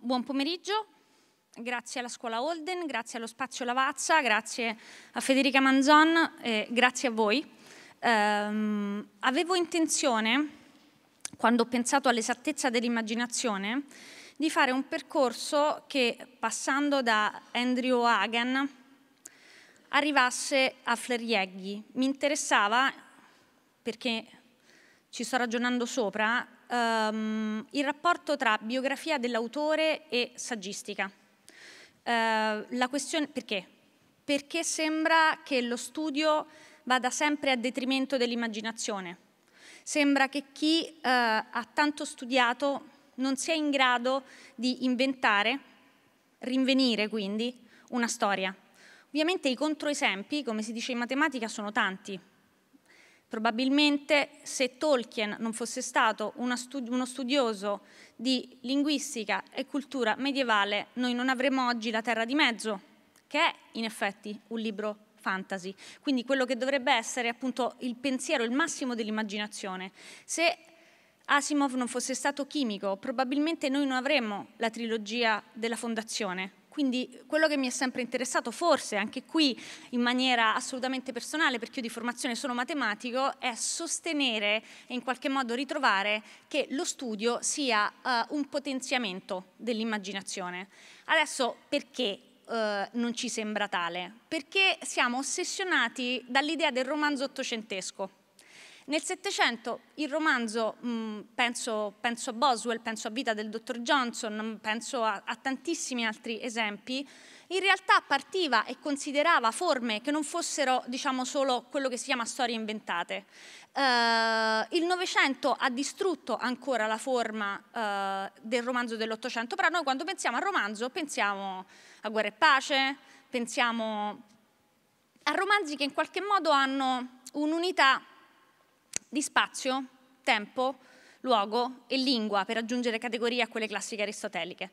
buon pomeriggio. Grazie alla scuola Holden, grazie allo spazio Lavazza, grazie a Federica Manzon e grazie a voi. Um, avevo intenzione, quando ho pensato all'esattezza dell'immaginazione, di fare un percorso che, passando da Andrew Hagen, arrivasse a Flerjeggi. Mi interessava, perché ci sto ragionando sopra, um, il rapporto tra biografia dell'autore e saggistica. Uh, la questione perché? Perché sembra che lo studio vada sempre a detrimento dell'immaginazione. Sembra che chi uh, ha tanto studiato non sia in grado di inventare, rinvenire quindi, una storia. Ovviamente i controesempi, come si dice in matematica, sono tanti. Probabilmente se Tolkien non fosse stato uno studioso di linguistica e cultura medievale, noi non avremmo oggi La Terra di Mezzo, che è in effetti un libro fantasy, quindi quello che dovrebbe essere appunto il pensiero, il massimo dell'immaginazione. Se Asimov non fosse stato chimico, probabilmente noi non avremmo la trilogia della Fondazione, quindi quello che mi è sempre interessato, forse anche qui in maniera assolutamente personale, perché io di formazione sono matematico, è sostenere e in qualche modo ritrovare che lo studio sia uh, un potenziamento dell'immaginazione. Adesso perché Uh, non ci sembra tale, perché siamo ossessionati dall'idea del romanzo ottocentesco. Nel Settecento il romanzo, mh, mm, penso, penso, a Boswell, penso a Vita del dottor Johnson, mm, penso a, a tantissimi altri esempi, in realtà partiva e considerava forme che non fossero diciamo, solo quello che si chiama storie inventate. Uh, il Novecento ha distrutto ancora la forma uh, del romanzo dell'Ottocento, però noi quando pensiamo al romanzo pensiamo a Guerra e Pace, pensiamo a romanzi che in qualche modo hanno un'unità di spazio, tempo, luogo e lingua per aggiungere categorie a quelle classiche aristoteliche.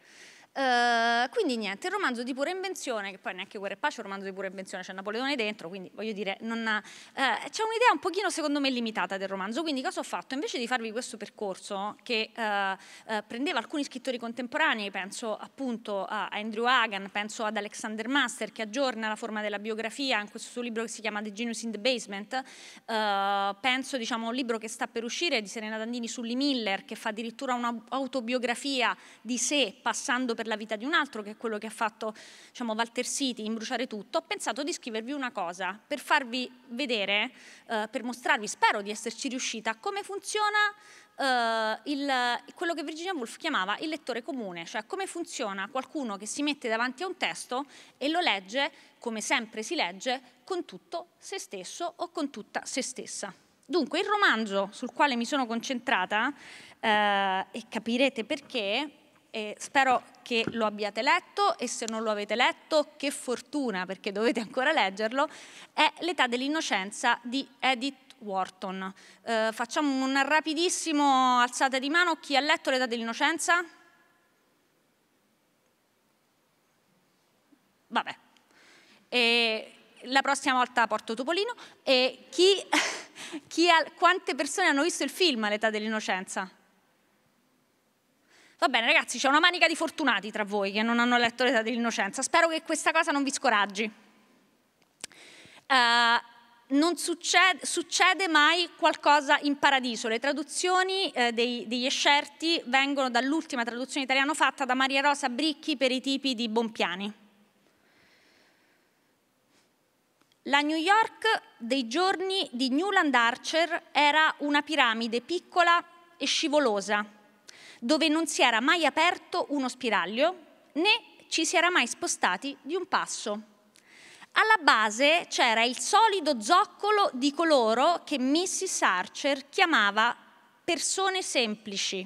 Eh, quindi niente, il romanzo di pura invenzione, che poi neanche Guerra e Pace è un romanzo di pura invenzione, c'è Napoleone dentro, quindi voglio dire, ha, uh, eh, c'è un'idea un pochino secondo me limitata del romanzo, quindi cosa ho fatto? Invece di farvi questo percorso che uh, prendeva alcuni scrittori contemporanei, penso appunto a Andrew Hagan, penso ad Alexander Master che aggiorna la forma della biografia in questo suo libro che si chiama The Genius in the Basement, penso diciamo a un libro che sta per uscire di Serena Dandini su Lee Miller che fa addirittura un'autobiografia di sé passando per la vita di un altro, che è quello che ha fatto diciamo, Walter City, imbruciare Tutto, ho pensato di scrivervi una cosa per farvi vedere, eh, per mostrarvi, spero di esserci riuscita, come funziona Uh, il, quello che Virginia Woolf chiamava il lettore comune, cioè come funziona qualcuno che si mette davanti a un testo e lo legge, come sempre si legge, con tutto se stesso o con tutta se stessa. Dunque il romanzo sul quale mi sono concentrata, uh, e capirete perché, e spero che lo abbiate letto e se non lo avete letto, che fortuna perché dovete ancora leggerlo, è L'età dell'innocenza di Edith Wharton. Eh, facciamo una rapidissima alzata di mano. Chi ha letto L'età dell'innocenza? Vabbè. E la prossima volta porto Topolino. E chi, chi ha, quante persone hanno visto il film L'età dell'innocenza? Va bene ragazzi, c'è una manica di fortunati tra voi che non hanno letto l'età dell'innocenza. Spero che questa cosa non vi scoraggi. Uh, non succede, succede, mai qualcosa in paradiso. Le traduzioni eh, dei, degli escerti vengono dall'ultima traduzione italiana fatta da Maria Rosa Bricchi per i tipi di Bompiani. La New York dei giorni di Newland Archer era una piramide piccola e scivolosa, dove non si era mai aperto uno spiraglio né ci si era mai spostati di un passo. Alla base c'era il solido zoccolo di coloro che Mrs. Archer chiamava persone semplici,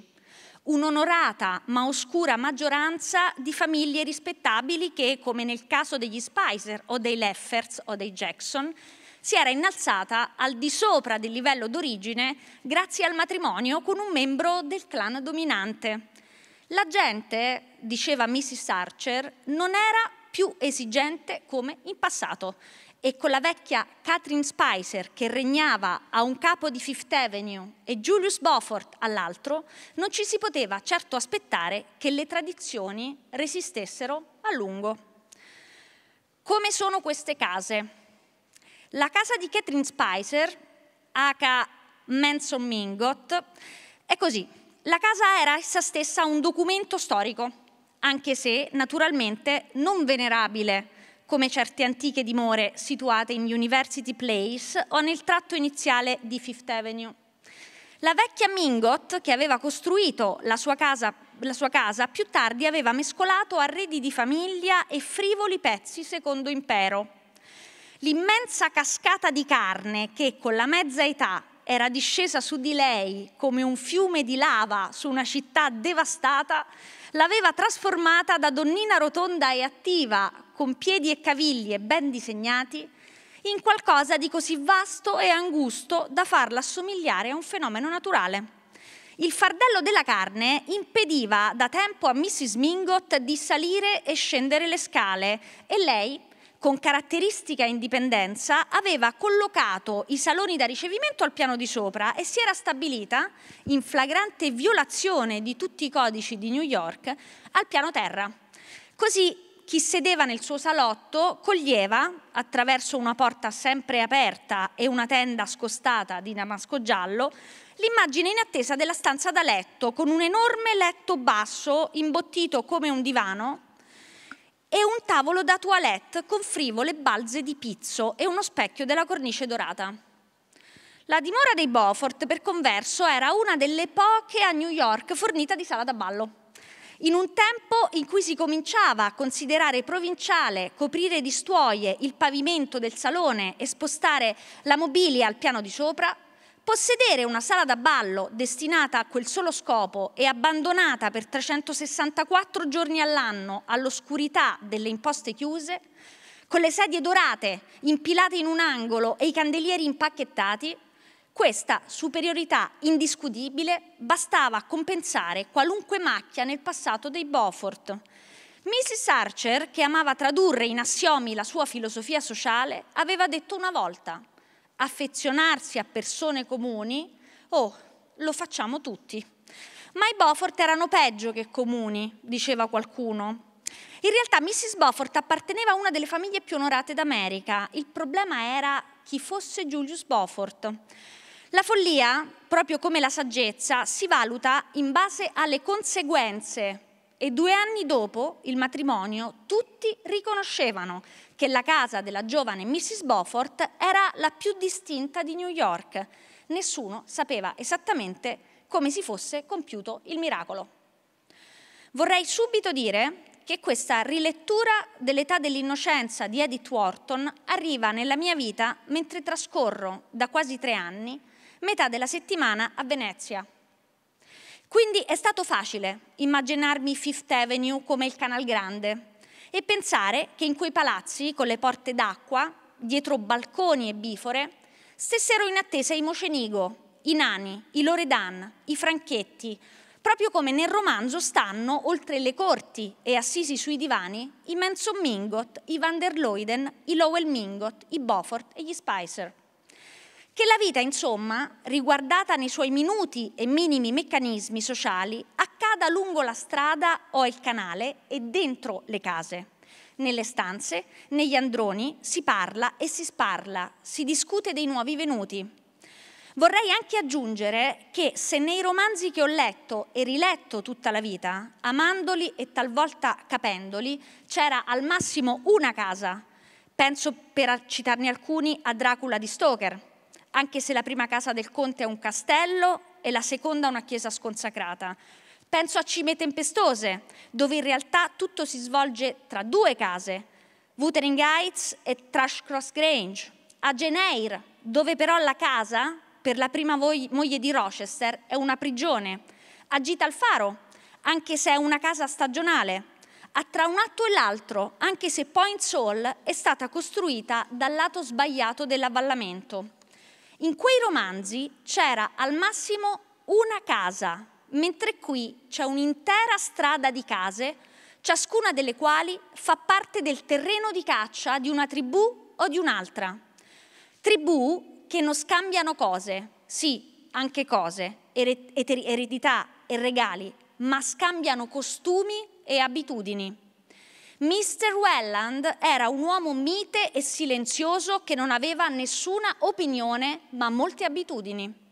un'onorata ma oscura maggioranza di famiglie rispettabili che, come nel caso degli Spicer o dei Leffers o dei Jackson, si era innalzata al di sopra del livello d'origine grazie al matrimonio con un membro del clan dominante. La gente, diceva Mrs. Archer, non era più esigente come in passato e con la vecchia Catherine Spicer che regnava a un capo di Fifth Avenue e Julius Beaufort all'altro, non ci si poteva certo aspettare che le tradizioni resistessero a lungo. Come sono queste case? La casa di Catherine Spicer, H. Manson Mingot, è così. La casa era essa stessa un documento storico, anche se naturalmente non venerabile come certe antiche dimore situate in University Place o nel tratto iniziale di Fifth Avenue. La vecchia Mingot, che aveva costruito la sua, casa, la sua casa, più tardi aveva mescolato arredi di famiglia e frivoli pezzi secondo impero l'immensa cascata di carne che con la mezza età era discesa su di lei come un fiume di lava su una città devastata, l'aveva trasformata da donnina rotonda e attiva, con piedi e caviglie ben disegnati, in qualcosa di così vasto e angusto da farla assomigliare a un fenomeno naturale. Il fardello della carne impediva da tempo a Mrs. Mingott di salire e scendere le scale e lei con caratteristica indipendenza, aveva collocato i saloni da ricevimento al piano di sopra e si era stabilita, in flagrante violazione di tutti i codici di New York, al piano terra. Così chi sedeva nel suo salotto coglieva, attraverso una porta sempre aperta e una tenda scostata di damasco giallo, l'immagine in attesa della stanza da letto, con un enorme letto basso imbottito come un divano e un tavolo da toilette con frivole balze di pizzo e uno specchio della cornice dorata. La dimora dei Beaufort, per converso, era una delle poche a New York fornita di sala da ballo. In un tempo in cui si cominciava a considerare provinciale coprire di stuoie il pavimento del salone e spostare la mobilia al piano di sopra, Possedere una sala da ballo destinata a quel solo scopo e abbandonata per 364 giorni all'anno all'oscurità delle imposte chiuse, con le sedie dorate impilate in un angolo e i candelieri impacchettati, questa superiorità indiscutibile bastava a compensare qualunque macchia nel passato dei Beaufort. Mrs. Archer, che amava tradurre in assiomi la sua filosofia sociale, aveva detto una volta affezionarsi a persone comuni, oh, lo facciamo tutti. Ma i Beaufort erano peggio che comuni, diceva qualcuno. In realtà Mrs. Beaufort apparteneva a una delle famiglie più onorate d'America. Il problema era chi fosse Julius Beaufort. La follia, proprio come la saggezza, si valuta in base alle conseguenze e due anni dopo il matrimonio tutti riconoscevano che la casa della giovane Mrs. Beaufort era la più distinta di New York. Nessuno sapeva esattamente come si fosse compiuto il miracolo. Vorrei subito dire che questa rilettura dell'età dell'innocenza di Edith Wharton arriva nella mia vita mentre trascorro da quasi tre anni metà della settimana a Venezia. Quindi è stato facile immaginarmi Fifth Avenue come il Canal Grande, e pensare che in quei palazzi, con le porte d'acqua, dietro balconi e bifore, stessero in attesa i Mocenigo, i Nani, i Loredan, i Franchetti, proprio come nel romanzo stanno, oltre le corti e assisi sui divani, i Manson Mingot, i Van der Luyden, i Lowell Mingot, i Beaufort e gli Spicer. Che la vita, insomma, riguardata nei suoi minuti e minimi meccanismi sociali, ha strada lungo la strada o il canale e dentro le case. Nelle stanze, negli androni, si parla e si sparla, si discute dei nuovi venuti. Vorrei anche aggiungere che se nei romanzi che ho letto e riletto tutta la vita, amandoli e talvolta capendoli, c'era al massimo una casa, penso per citarne alcuni a Dracula di Stoker, anche se la prima casa del conte è un castello e la seconda una chiesa sconsacrata, Penso a Cime Tempestose, dove in realtà tutto si svolge tra due case, Wuthering Heights e Trash Cross Grange, a Geneir, dove però la casa, per la prima moglie di Rochester, è una prigione, a Gita al Faro, anche se è una casa stagionale, a tra un atto e l'altro, anche se Point Soul è stata costruita dal lato sbagliato dell'avvallamento. In quei romanzi c'era al massimo una casa mentre qui c'è un'intera strada di case, ciascuna delle quali fa parte del terreno di caccia di una tribù o di un'altra. Tribù che non scambiano cose, sì, anche cose, eredità e regali, ma scambiano costumi e abitudini. Mr. Welland era un uomo mite e silenzioso che non aveva nessuna opinione ma molte abitudini.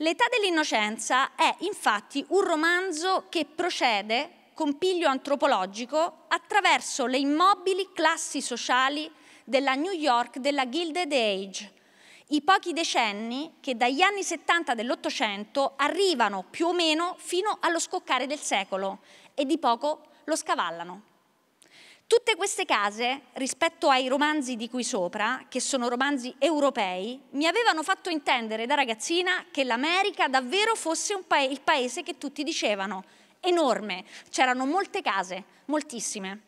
L'età dell'innocenza è infatti un romanzo che procede con piglio antropologico attraverso le immobili classi sociali della New York della Gilded Age, i pochi decenni che dagli anni 70 dell'Ottocento arrivano più o meno fino allo scoccare del secolo e di poco lo scavallano. Tutte queste case, rispetto ai romanzi di qui sopra, che sono romanzi europei, mi avevano fatto intendere da ragazzina che l'America davvero fosse pa il paese che tutti dicevano, enorme, c'erano molte case, moltissime.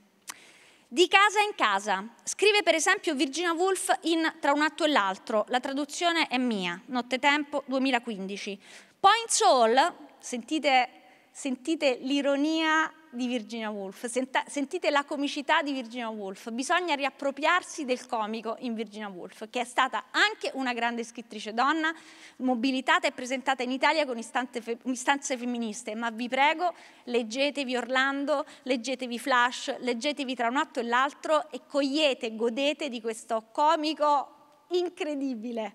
Di casa in casa, scrive per esempio Virginia Woolf in Tra un atto e l'altro, la traduzione è mia, Nottetempo 2015. Poi in Soul, sentite, sentite l'ironia di Virginia Woolf, Senta, sentite la comicità di Virginia Woolf, bisogna riappropriarsi del comico in Virginia Woolf, che è stata anche una grande scrittrice donna, mobilitata e presentata in Italia con fe, istanze femministe, ma vi prego leggetevi Orlando, leggetevi Flash, leggetevi tra un atto e l'altro e cogliete, godete di questo comico incredibile.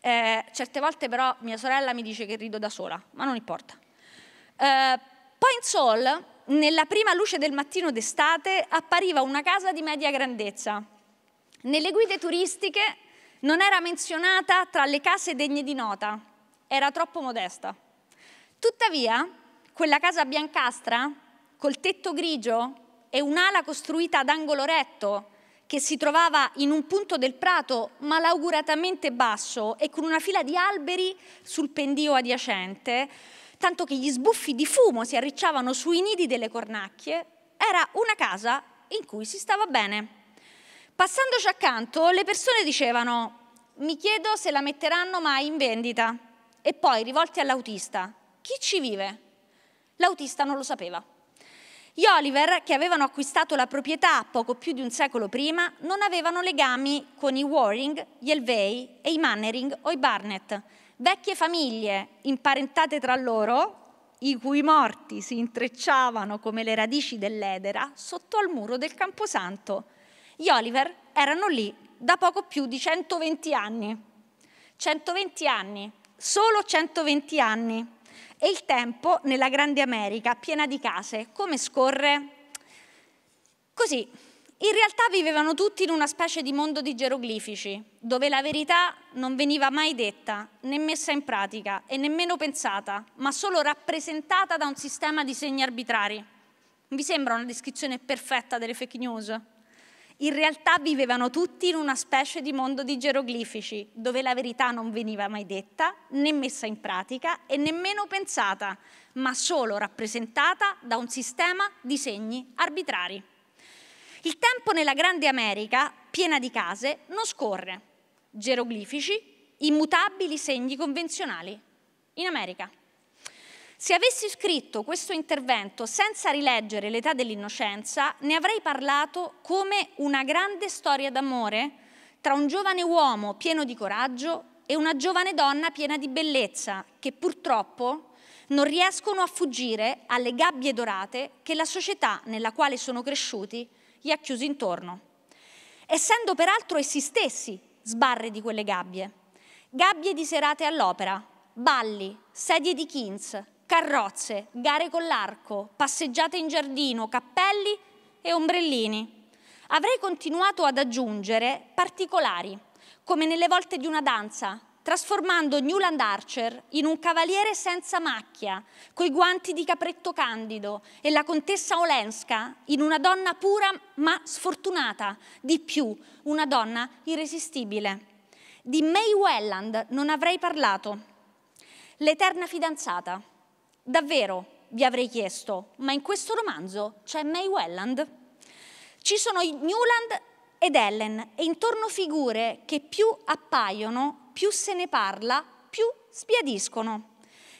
Eh, certe volte però mia sorella mi dice che rido da sola, ma non importa. Eh, Point Sol, nella prima luce del mattino d'estate, appariva una casa di media grandezza. Nelle guide turistiche non era menzionata tra le case degne di nota, era troppo modesta. Tuttavia, quella casa biancastra, col tetto grigio e un'ala costruita ad angolo retto, che si trovava in un punto del prato malauguratamente basso e con una fila di alberi sul pendio adiacente, tanto che gli sbuffi di fumo si arricciavano sui nidi delle cornacchie, era una casa in cui si stava bene. Passandoci accanto, le persone dicevano, mi chiedo se la metteranno mai in vendita. E poi, rivolti all'autista, chi ci vive? L'autista non lo sapeva. Gli Oliver, che avevano acquistato la proprietà poco più di un secolo prima, non avevano legami con i Waring, gli Elvey e i Mannering o i Barnett, Vecchie famiglie imparentate tra loro, i cui morti si intrecciavano come le radici dell'edera sotto al muro del Camposanto. Gli Oliver erano lì da poco più di 120 anni. 120 anni, solo 120 anni. E il tempo nella grande America, piena di case, come scorre? Così, in realtà vivevano tutti in una specie di mondo di geroglifici, dove la verità non veniva mai detta, né messa in pratica e nemmeno pensata, ma solo rappresentata da un sistema di segni arbitrari. Vi sembra una descrizione perfetta delle fake news? In realtà vivevano tutti in una specie di mondo di geroglifici, dove la verità non veniva mai detta, né messa in pratica e nemmeno pensata, ma solo rappresentata da un sistema di segni arbitrari. Il tempo nella grande America, piena di case, non scorre. Geroglifici, immutabili segni convenzionali. In America. Se avessi scritto questo intervento senza rileggere l'età dell'innocenza, ne avrei parlato come una grande storia d'amore tra un giovane uomo pieno di coraggio e una giovane donna piena di bellezza, che purtroppo non riescono a fuggire alle gabbie dorate che la società nella quale sono cresciuti gli ha chiusi intorno, essendo peraltro essi stessi sbarre di quelle gabbie. Gabbie di serate all'opera, balli, sedie di Kings, carrozze, gare con l'arco, passeggiate in giardino, cappelli e ombrellini. Avrei continuato ad aggiungere particolari, come nelle volte di una danza, trasformando Newland Archer in un cavaliere senza macchia, coi guanti di capretto candido, e la contessa Olenska in una donna pura ma sfortunata, di più, una donna irresistibile. Di May Welland non avrei parlato. L'eterna fidanzata. Davvero, vi avrei chiesto, ma in questo romanzo c'è May Welland? Ci sono Newland ed Ellen e intorno figure che più appaiono più se ne parla, più sbiadiscono.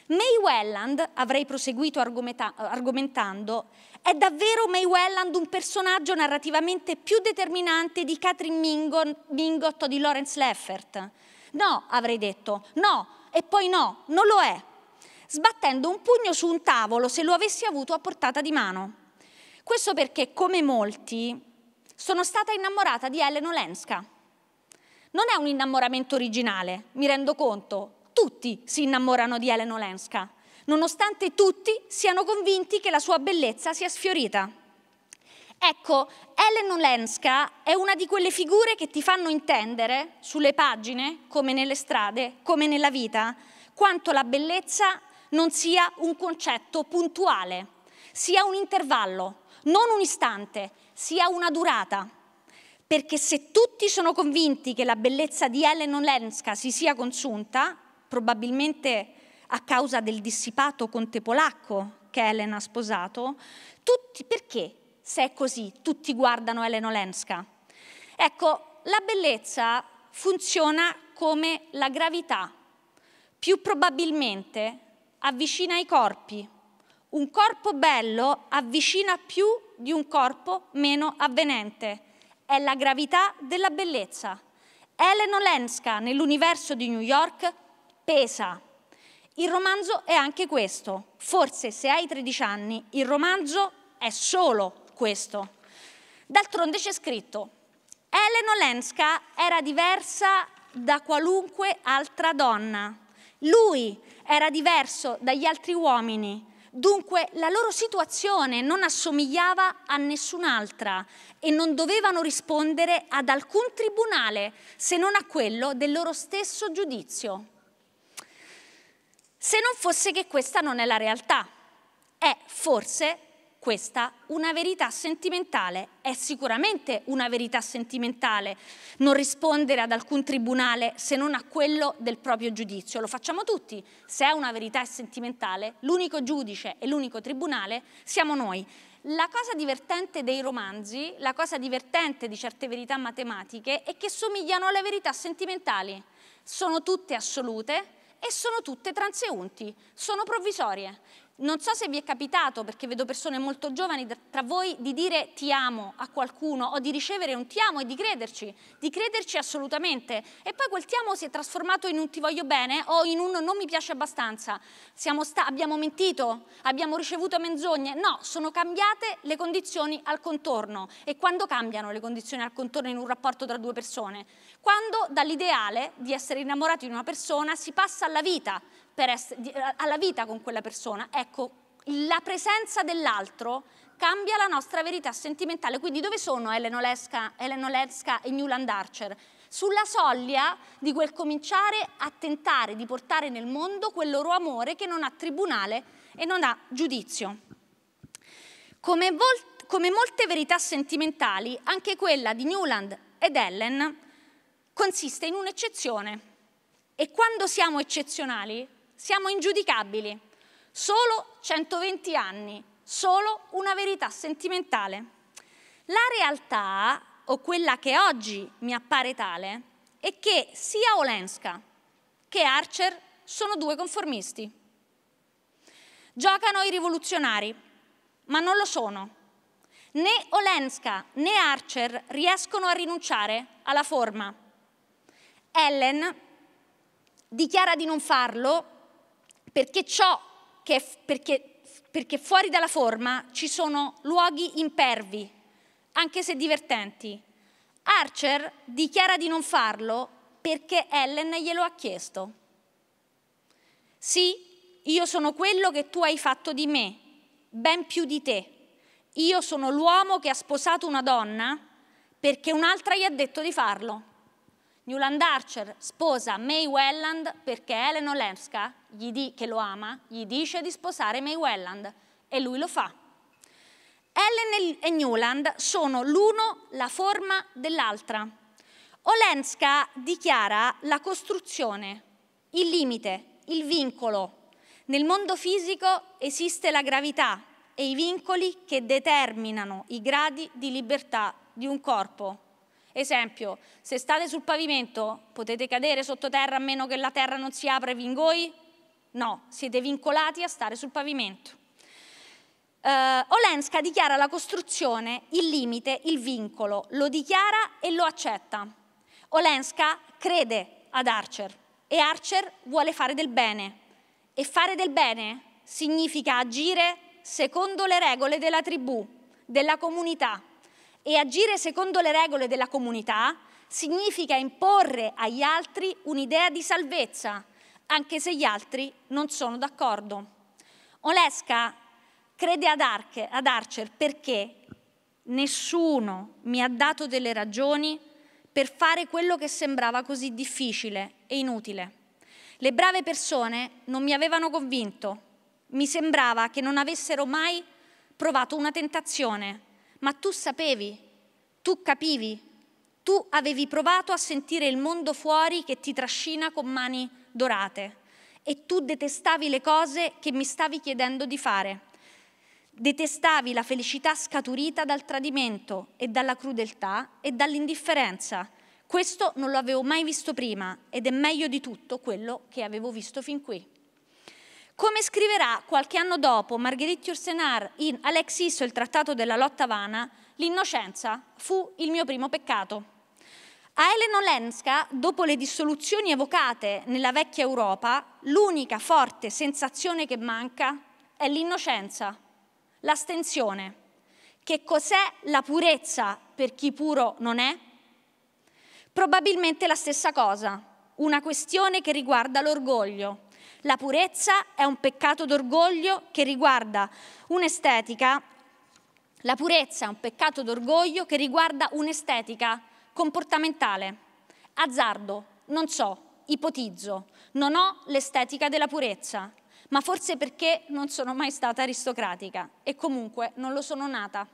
May Welland, avrei proseguito argomentando, è davvero May Welland un personaggio narrativamente più determinante di Catherine Mingon, Mingot o di Lawrence Leffert? No, avrei detto, no, e poi no, non lo è, sbattendo un pugno su un tavolo se lo avessi avuto a portata di mano. Questo perché, come molti, sono stata innamorata di Elena Olenska non è un innamoramento originale, mi rendo conto. Tutti si innamorano di Elena Olenska, nonostante tutti siano convinti che la sua bellezza sia sfiorita. Ecco, Elena Olenska è una di quelle figure che ti fanno intendere, sulle pagine, come nelle strade, come nella vita, quanto la bellezza non sia un concetto puntuale, sia un intervallo, non un istante, sia una durata. Perché se tutti sono convinti che la bellezza di Helen Olenska si sia consunta, probabilmente a causa del dissipato conte polacco che Helen ha sposato, tutti, perché se è così tutti guardano Helen Olenska? Ecco, la bellezza funziona come la gravità, più probabilmente avvicina i corpi. Un corpo bello avvicina più di un corpo meno avvenente è la gravità della bellezza. Ellen Olenska nell'universo di New York pesa. Il romanzo è anche questo. Forse se hai 13 anni, il romanzo è solo questo. D'altronde c'è scritto, Ellen Olenska era diversa da qualunque altra donna. Lui era diverso dagli altri uomini, Dunque la loro situazione non assomigliava a nessun'altra e non dovevano rispondere ad alcun tribunale se non a quello del loro stesso giudizio. Se non fosse che questa non è la realtà, è forse questa una verità sentimentale è sicuramente una verità sentimentale non rispondere ad alcun tribunale se non a quello del proprio giudizio. Lo facciamo tutti. Se è una verità sentimentale, l'unico giudice e l'unico tribunale siamo noi. La cosa divertente dei romanzi, la cosa divertente di certe verità matematiche è che somigliano alle verità sentimentali. Sono tutte assolute e sono tutte transeunti, sono provvisorie. Non so se vi è capitato, perché vedo persone molto giovani tra voi, di dire ti amo a qualcuno o di ricevere un ti amo e di crederci, di crederci assolutamente. E poi quel ti amo si è trasformato in un ti voglio bene o in un non mi piace abbastanza. abbiamo mentito, abbiamo ricevuto menzogne. No, sono cambiate le condizioni al contorno. E quando cambiano le condizioni al contorno in un rapporto tra due persone? Quando dall'ideale di essere innamorati di una persona si passa alla vita, essere, alla vita con quella persona. Ecco, la presenza dell'altro cambia la nostra verità sentimentale. Quindi dove sono Ellen Oleska, Ellen Oleska e Newland Archer? Sulla soglia di quel cominciare a tentare di portare nel mondo quel loro amore che non ha tribunale e non ha giudizio. Come, vol- come molte verità sentimentali, anche quella di Newland ed Ellen consiste in un'eccezione. E quando siamo eccezionali, siamo ingiudicabili. Solo 120 anni, solo una verità sentimentale. La realtà, o quella che oggi mi appare tale, è che sia Olenska che Archer sono due conformisti. Giocano i rivoluzionari, ma non lo sono. Né Olenska né Archer riescono a rinunciare alla forma. Ellen dichiara di non farlo perché ciò che è, perché, perché fuori dalla forma ci sono luoghi impervi, anche se divertenti. Archer dichiara di non farlo perché Ellen glielo ha chiesto. Sì, io sono quello che tu hai fatto di me, ben più di te. Io sono l'uomo che ha sposato una donna perché un'altra gli ha detto di farlo. Newland Archer sposa May Welland perché Elena Olemska, che lo ama, gli dice di sposare May Welland e lui lo fa. Helen e Newland sono l'uno la forma dell'altra. Olenska dichiara la costruzione, il limite, il vincolo. Nel mondo fisico esiste la gravità e i vincoli che determinano i gradi di libertà di un corpo. Esempio, se state sul pavimento potete cadere sottoterra a meno che la terra non si apra e vi ingoi? No, siete vincolati a stare sul pavimento. Uh, Olenska dichiara la costruzione, il limite, il vincolo, lo dichiara e lo accetta. Olenska crede ad Archer e Archer vuole fare del bene. E fare del bene significa agire secondo le regole della tribù, della comunità, e agire secondo le regole della comunità significa imporre agli altri un'idea di salvezza, anche se gli altri non sono d'accordo. Oleska crede ad, Arche, ad Archer perché nessuno mi ha dato delle ragioni per fare quello che sembrava così difficile e inutile. Le brave persone non mi avevano convinto, mi sembrava che non avessero mai provato una tentazione ma tu sapevi, tu capivi, tu avevi provato a sentire il mondo fuori che ti trascina con mani dorate e tu detestavi le cose che mi stavi chiedendo di fare. Detestavi la felicità scaturita dal tradimento e dalla crudeltà e dall'indifferenza. Questo non lo avevo mai visto prima ed è meglio di tutto quello che avevo visto fin qui. Come scriverà qualche anno dopo Marguerite Yourcenar in Alex il trattato della lotta vana, l'innocenza fu il mio primo peccato. A Elena Lenska, dopo le dissoluzioni evocate nella vecchia Europa, l'unica forte sensazione che manca è l'innocenza, l'astensione. Che cos'è la purezza per chi puro non è? Probabilmente la stessa cosa, una questione che riguarda l'orgoglio, la purezza è un peccato d'orgoglio che riguarda un'estetica, la purezza è un peccato d'orgoglio che riguarda un'estetica comportamentale. Azzardo, non so, ipotizzo, non ho l'estetica della purezza, ma forse perché non sono mai stata aristocratica e comunque non lo sono nata.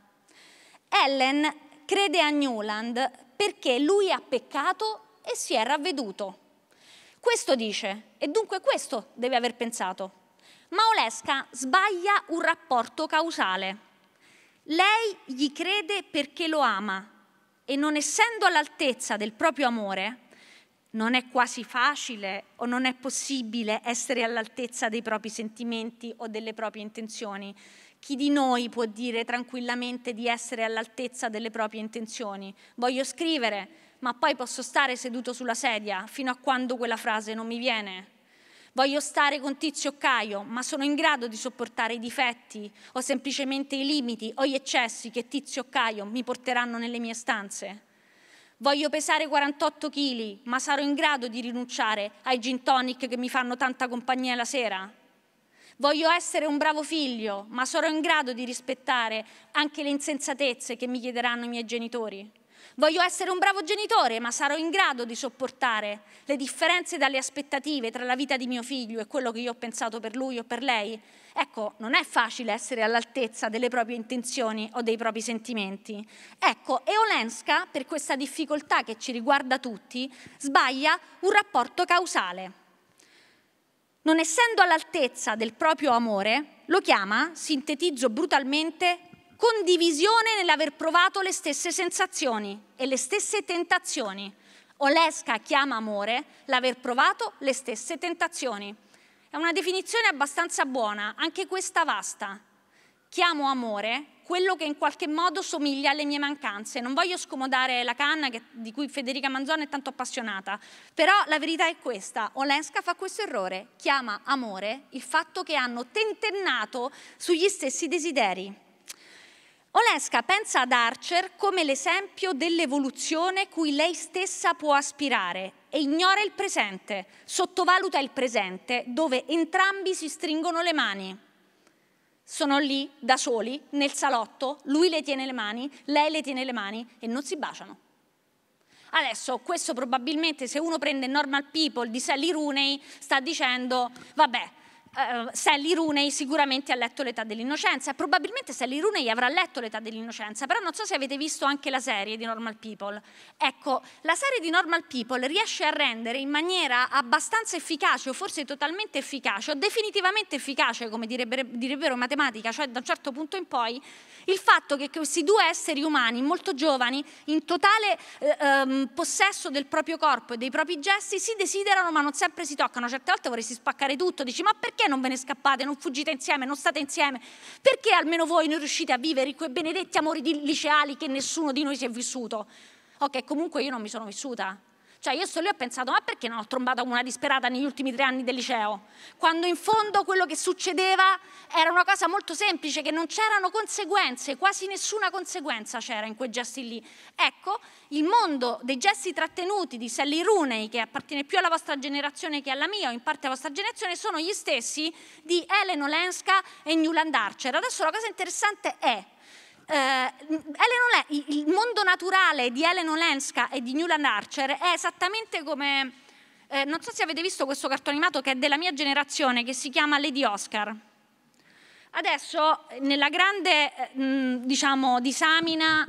Ellen crede a Newland perché lui ha peccato e si è ravveduto. Questo dice, e dunque questo deve aver pensato. Ma Olesca sbaglia un rapporto causale. Lei gli crede perché lo ama e non essendo all'altezza del proprio amore, non è quasi facile o non è possibile essere all'altezza dei propri sentimenti o delle proprie intenzioni. Chi di noi può dire tranquillamente di essere all'altezza delle proprie intenzioni? Voglio scrivere, ma poi posso stare seduto sulla sedia fino a quando quella frase non mi viene. Voglio stare con Tizio o Caio, ma sono in grado di sopportare i difetti o semplicemente i limiti o gli eccessi che Tizio o Caio mi porteranno nelle mie stanze. Voglio pesare 48 kg, ma sarò in grado di rinunciare ai gin tonic che mi fanno tanta compagnia la sera. Voglio essere un bravo figlio, ma sarò in grado di rispettare anche le insensatezze che mi chiederanno i miei genitori. Voglio essere un bravo genitore, ma sarò in grado di sopportare le differenze dalle aspettative tra la vita di mio figlio e quello che io ho pensato per lui o per lei. Ecco, non è facile essere all'altezza delle proprie intenzioni o dei propri sentimenti. Ecco, e Olenska, per questa difficoltà che ci riguarda tutti, sbaglia un rapporto causale. Non essendo all'altezza del proprio amore, lo chiama, sintetizzo brutalmente, condivisione nell'aver provato le stesse sensazioni e le stesse tentazioni. Olesca chiama amore l'aver provato le stesse tentazioni. È una definizione abbastanza buona, anche questa vasta. Chiamo amore quello che in qualche modo somiglia alle mie mancanze. Non voglio scomodare la canna che, di cui Federica Manzoni è tanto appassionata, però la verità è questa, Olenska fa questo errore, chiama amore il fatto che hanno tentennato sugli stessi desideri. Olesca pensa ad Archer come l'esempio dell'evoluzione cui lei stessa può aspirare e ignora il presente, sottovaluta il presente dove entrambi si stringono le mani. Sono lì da soli nel salotto, lui le tiene le mani, lei le tiene le mani e non si baciano. Adesso questo probabilmente se uno prende Normal People di Sally Rooney sta dicendo vabbè eh, Sally Rooney sicuramente ha letto l'età dell'innocenza, e probabilmente Sally Rooney avrà letto l'età dell'innocenza, però non so se avete visto anche la serie di Normal People. Ecco, la serie di Normal People riesce a rendere in maniera abbastanza efficace o forse totalmente efficace o definitivamente efficace, come direbbero, direbbero in matematica, cioè da un certo punto in poi, il fatto che questi due esseri umani molto giovani, in totale eh, ehm, possesso del proprio corpo e dei propri gesti, si desiderano ma non sempre si toccano. Certe volte vorresti spaccare tutto, dici ma perché? Perché non ve ne scappate, non fuggite insieme, non state insieme? Perché almeno voi non riuscite a vivere quei benedetti amori liceali che nessuno di noi si è vissuto? Ok, comunque io non mi sono vissuta, cioè io solo lì e ho pensato, ma perché non ho trombato una disperata negli ultimi tre anni del liceo? Quando in fondo quello che succedeva era una cosa molto semplice, che non c'erano conseguenze, quasi nessuna conseguenza c'era in quei gesti lì. Ecco, il mondo dei gesti trattenuti di Sally Rooney, che appartiene più alla vostra generazione che alla mia, o in parte alla vostra generazione, sono gli stessi di Elena Olenska e Newland Archer. Adesso la cosa interessante è eh, il mondo naturale di Ellen Olenska e di Newland Archer è esattamente come, eh, non so se avete visto questo cartone animato che è della mia generazione, che si chiama Lady Oscar. Adesso, eh, nella grande eh, diciamo, disamina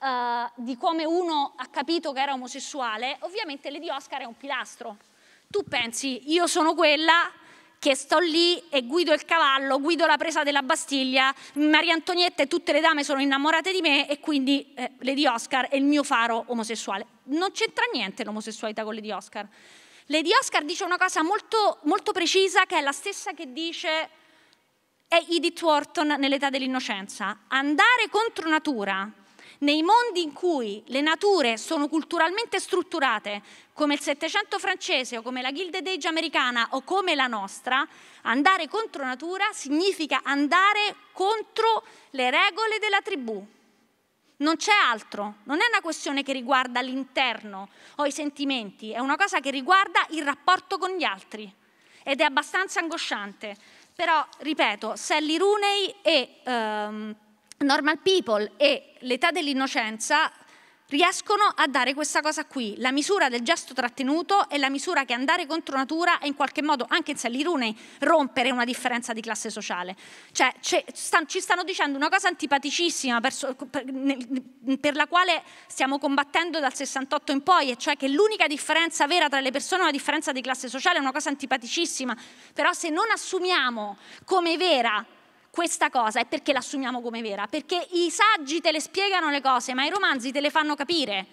eh, di come uno ha capito che era omosessuale, ovviamente Lady Oscar è un pilastro. Tu pensi, io sono quella, che sto lì e guido il cavallo, guido la presa della Bastiglia, Maria Antonietta e tutte le dame sono innamorate di me e quindi eh, Lady Oscar è il mio faro omosessuale. Non c'entra niente l'omosessualità con Lady Oscar. Lady Oscar dice una cosa molto, molto precisa che è la stessa che dice Edith Wharton nell'età dell'innocenza. Andare contro natura nei mondi in cui le nature sono culturalmente strutturate, come il Settecento francese o come la Gilded Age americana o come la nostra, andare contro natura significa andare contro le regole della tribù. Non c'è altro, non è una questione che riguarda l'interno o i sentimenti, è una cosa che riguarda il rapporto con gli altri ed è abbastanza angosciante. Però, ripeto, Sally Rooney e... Um, Normal People e L'età dell'innocenza riescono a dare questa cosa qui, la misura del gesto trattenuto e la misura che andare contro natura e in qualche modo anche in Sallirune rompere una differenza di classe sociale. Cioè ci stanno dicendo una cosa antipaticissima per, per, per, la quale stiamo combattendo dal 68 in poi, e cioè che l'unica differenza vera tra le persone è una differenza di classe sociale, è una cosa antipaticissima, però se non assumiamo come vera questa cosa è perché l'assumiamo come vera, perché i saggi te le spiegano le cose, ma i romanzi te le fanno capire.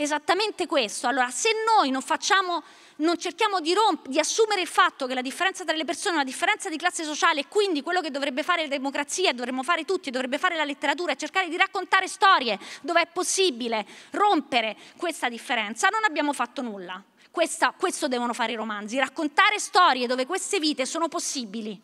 Esattamente questo. Allora, se noi non, facciamo, non cerchiamo di, romp- di assumere il fatto che la differenza tra le persone è una differenza di classe sociale e quindi quello che dovrebbe fare la democrazia, dovremmo fare tutti, dovrebbe fare la letteratura, è cercare di raccontare storie dove è possibile rompere questa differenza, non abbiamo fatto nulla. Questa, questo devono fare i romanzi, raccontare storie dove queste vite sono possibili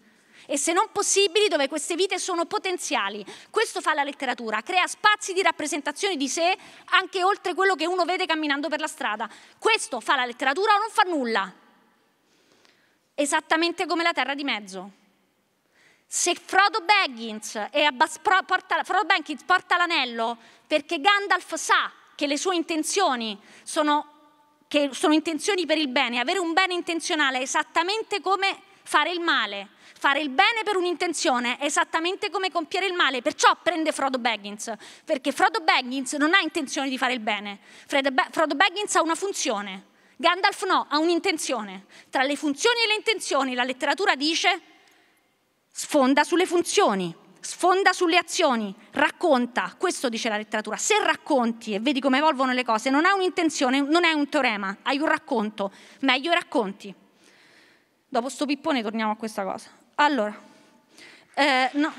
e se non possibili dove queste vite sono potenziali. Questo fa la letteratura, crea spazi di rappresentazione di sé anche oltre quello che uno vede camminando per la strada. Questo fa la letteratura o non fa nulla. Esattamente come la terra di mezzo. Se Frodo Baggins, Abbas, porta, Frodo Baggins porta l'anello perché Gandalf sa che le sue intenzioni sono, sono intenzioni per il bene, avere un bene intenzionale è esattamente come Fare il male, fare il bene per un'intenzione è esattamente come compiere il male, perciò prende Frodo Baggins, perché Frodo Baggins non ha intenzione di fare il bene, Frodo Baggins ha una funzione, Gandalf no, ha un'intenzione. Tra le funzioni e le intenzioni la letteratura dice sfonda sulle funzioni sfonda sulle azioni, racconta, questo dice la letteratura, se racconti e vedi come evolvono le cose, non hai un'intenzione, non è un teorema, hai un racconto, meglio racconti. Dopo sto pippone torniamo a questa cosa. Allora, eh, no.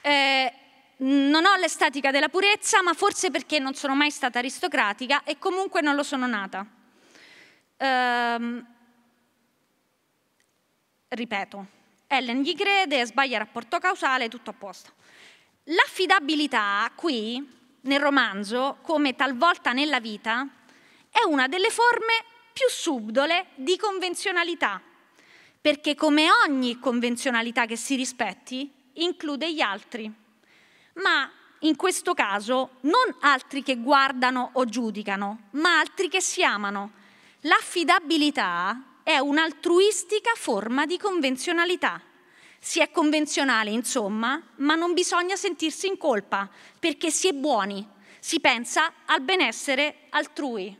Eh, non ho l'estatica della purezza, ma forse perché non sono mai stata aristocratica e comunque non lo sono nata. Eh, ripeto, Ellen gli crede, sbaglia il rapporto causale, tutto a posto. L'affidabilità qui nel romanzo, come talvolta nella vita, è una delle forme più subdole di convenzionalità, perché come ogni convenzionalità che si rispetti, include gli altri, ma in questo caso non altri che guardano o giudicano, ma altri che si amano. L'affidabilità è un'altruistica forma di convenzionalità si è convenzionale, insomma, ma non bisogna sentirsi in colpa, perché si è buoni, si pensa al benessere altrui.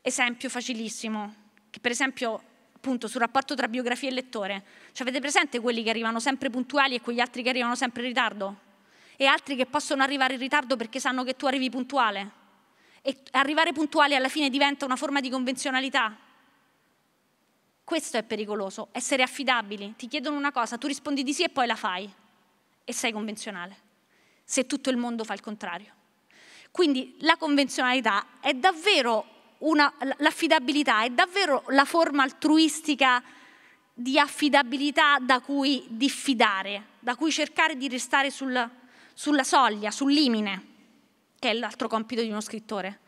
Esempio facilissimo, che per esempio appunto sul rapporto tra biografia e lettore. ci cioè, avete presente quelli che arrivano sempre puntuali e quegli altri che arrivano sempre in ritardo? E altri che possono arrivare in ritardo perché sanno che tu arrivi puntuale? E arrivare puntuale alla fine diventa una forma di convenzionalità? Questo è pericoloso, essere affidabili. Ti chiedono una cosa, tu rispondi di sì e poi la fai. E sei convenzionale. Se tutto il mondo fa il contrario. Quindi la convenzionalità è davvero una, l'affidabilità, è davvero la forma altruistica di affidabilità da cui diffidare, da cui cercare di restare sul, sulla soglia, sul limine, che è l'altro compito di uno scrittore.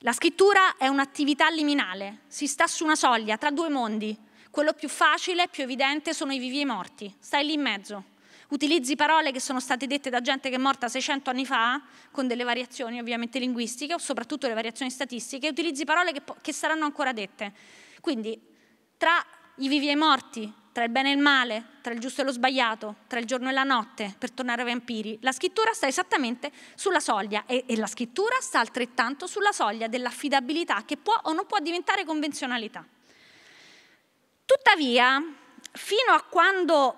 La scrittura è un'attività liminale, si sta su una soglia tra due mondi. Quello più facile, e più evidente sono i vivi e i morti, stai lì in mezzo. Utilizzi parole che sono state dette da gente che è morta 600 anni fa, con delle variazioni ovviamente linguistiche o soprattutto le variazioni statistiche, utilizzi parole che, che saranno ancora dette. Quindi tra i vivi e i morti tra il bene e il male, tra il giusto e lo sbagliato, tra il giorno e la notte, per tornare ai vampiri. La scrittura sta esattamente sulla soglia e, e la scrittura sta altrettanto sulla soglia dell'affidabilità che può o non può diventare convenzionalità. Tuttavia, fino a quando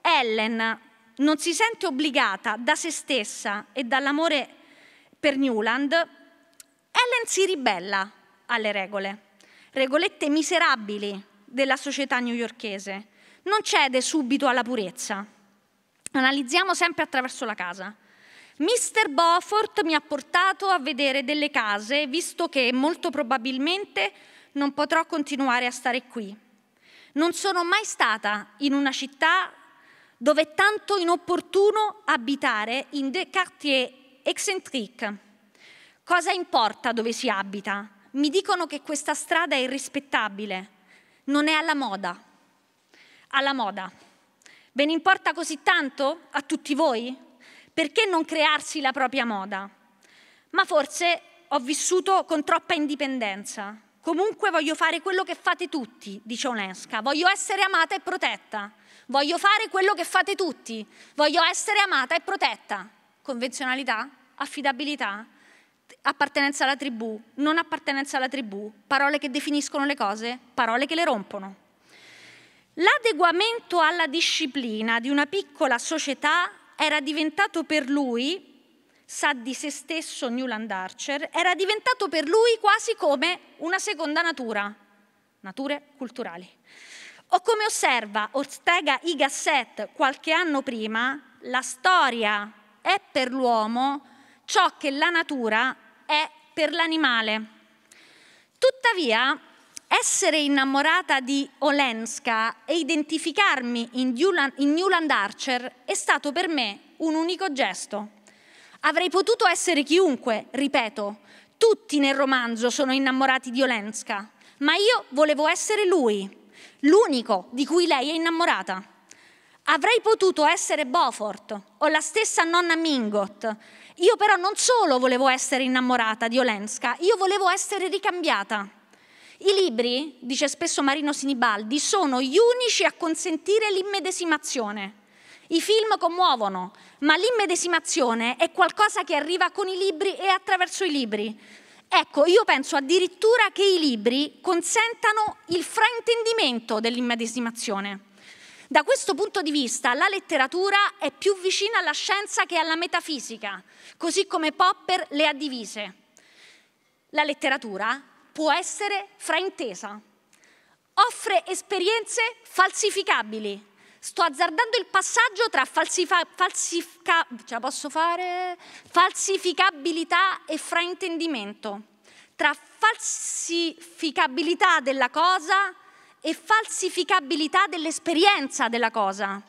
Ellen non si sente obbligata da se stessa e dall'amore per Newland, Ellen si ribella alle regole, regolette miserabili della società newyorkese non cede subito alla purezza. Analizziamo sempre attraverso la casa. Mr. Beaufort mi ha portato a vedere delle case, visto che molto probabilmente non potrò continuare a stare qui. Non sono mai stata in una città dove è tanto inopportuno abitare in des quartiers excentriques. Cosa importa dove si abita? Mi dicono che questa strada è irrispettabile, non è alla moda alla moda. Ve ne importa così tanto a tutti voi? Perché non crearsi la propria moda? Ma forse ho vissuto con troppa indipendenza. Comunque voglio fare quello che fate tutti, dice Onesca. Voglio essere amata e protetta. Voglio fare quello che fate tutti. Voglio essere amata e protetta. Convenzionalità, affidabilità, appartenenza alla tribù, non appartenenza alla tribù, parole che definiscono le cose, parole che le rompono. L'adeguamento alla disciplina di una piccola società era diventato per lui, sa di se stesso Newland Archer, era diventato per lui quasi come una seconda natura, nature culturali. O come osserva Ortega y Gasset qualche anno prima, la storia è per l'uomo ciò che la natura è per l'animale. Tuttavia, essere innamorata di Olenska e identificarmi in Newland Archer è stato per me un unico gesto. Avrei potuto essere chiunque, ripeto, tutti nel romanzo sono innamorati di Olenska, ma io volevo essere lui, l'unico di cui lei è innamorata. Avrei potuto essere Beaufort o la stessa nonna Mingot. Io però non solo volevo essere innamorata di Olenska, io volevo essere ricambiata. I libri, dice spesso Marino Sinibaldi, sono gli unici a consentire l'immedesimazione. I film commuovono, ma l'immedesimazione è qualcosa che arriva con i libri e attraverso i libri. Ecco, io penso addirittura che i libri consentano il fraintendimento dell'immedesimazione. Da questo punto di vista la letteratura è più vicina alla scienza che alla metafisica, così come Popper le ha divise. La letteratura può essere fraintesa. Offre esperienze falsificabili. Sto azzardando il passaggio tra falsifa, falsifica, falsificabilità e fraintendimento, tra falsificabilità della cosa e falsificabilità dell'esperienza della cosa.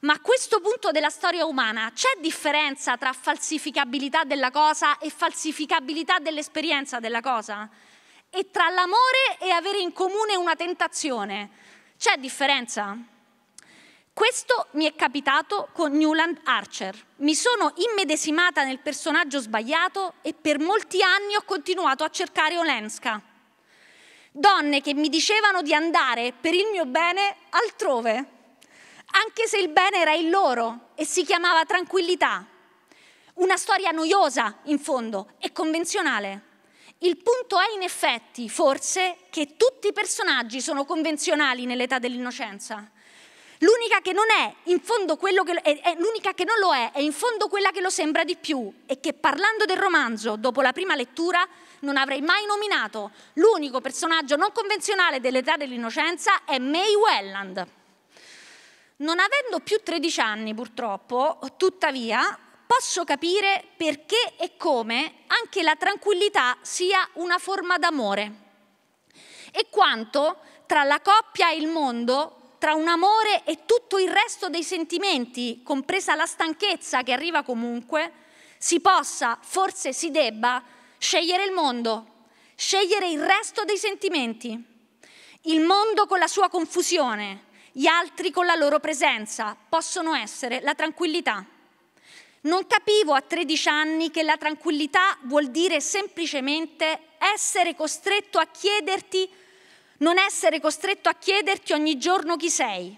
Ma a questo punto della storia umana c'è differenza tra falsificabilità della cosa e falsificabilità dell'esperienza della cosa? e tra l'amore e avere in comune una tentazione. C'è differenza? Questo mi è capitato con Newland Archer. Mi sono immedesimata nel personaggio sbagliato e per molti anni ho continuato a cercare Olenska. Donne che mi dicevano di andare per il mio bene altrove, anche se il bene era il loro e si chiamava tranquillità. Una storia noiosa, in fondo, e convenzionale. Il punto è in effetti, forse, che tutti i personaggi sono convenzionali nell'età dell'innocenza. L'unica che non è, in fondo quello che, è, è, l'unica che non lo è, è in fondo quella che lo sembra di più e che parlando del romanzo, dopo la prima lettura, non avrei mai nominato. L'unico personaggio non convenzionale dell'età dell'innocenza è May Welland. Non avendo più 13 anni purtroppo, tuttavia, posso capire perché e come anche la tranquillità sia una forma d'amore e quanto tra la coppia e il mondo tra un amore e tutto il resto dei sentimenti, compresa la stanchezza che arriva comunque, si possa, forse si debba, scegliere il mondo, scegliere il resto dei sentimenti. Il mondo con la sua confusione, gli altri con la loro presenza, possono essere la tranquillità. Non capivo a 13 anni che la tranquillità vuol dire semplicemente essere costretto a chiederti, non essere costretto a chiederti ogni giorno chi sei,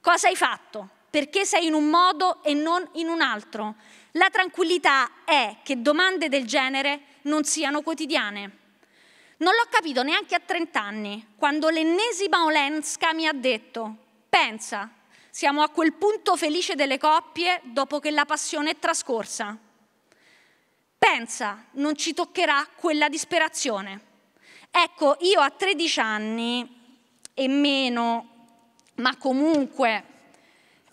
cosa hai fatto, perché sei in un modo e non in un altro. La tranquillità è che domande del genere non siano quotidiane. Non l'ho capito neanche a 30 anni, quando l'ennesima Olenska mi ha detto, pensa, siamo a quel punto felice delle coppie dopo che la passione è trascorsa. Pensa, non ci toccherà quella disperazione. Ecco, io a 13 anni e meno, ma comunque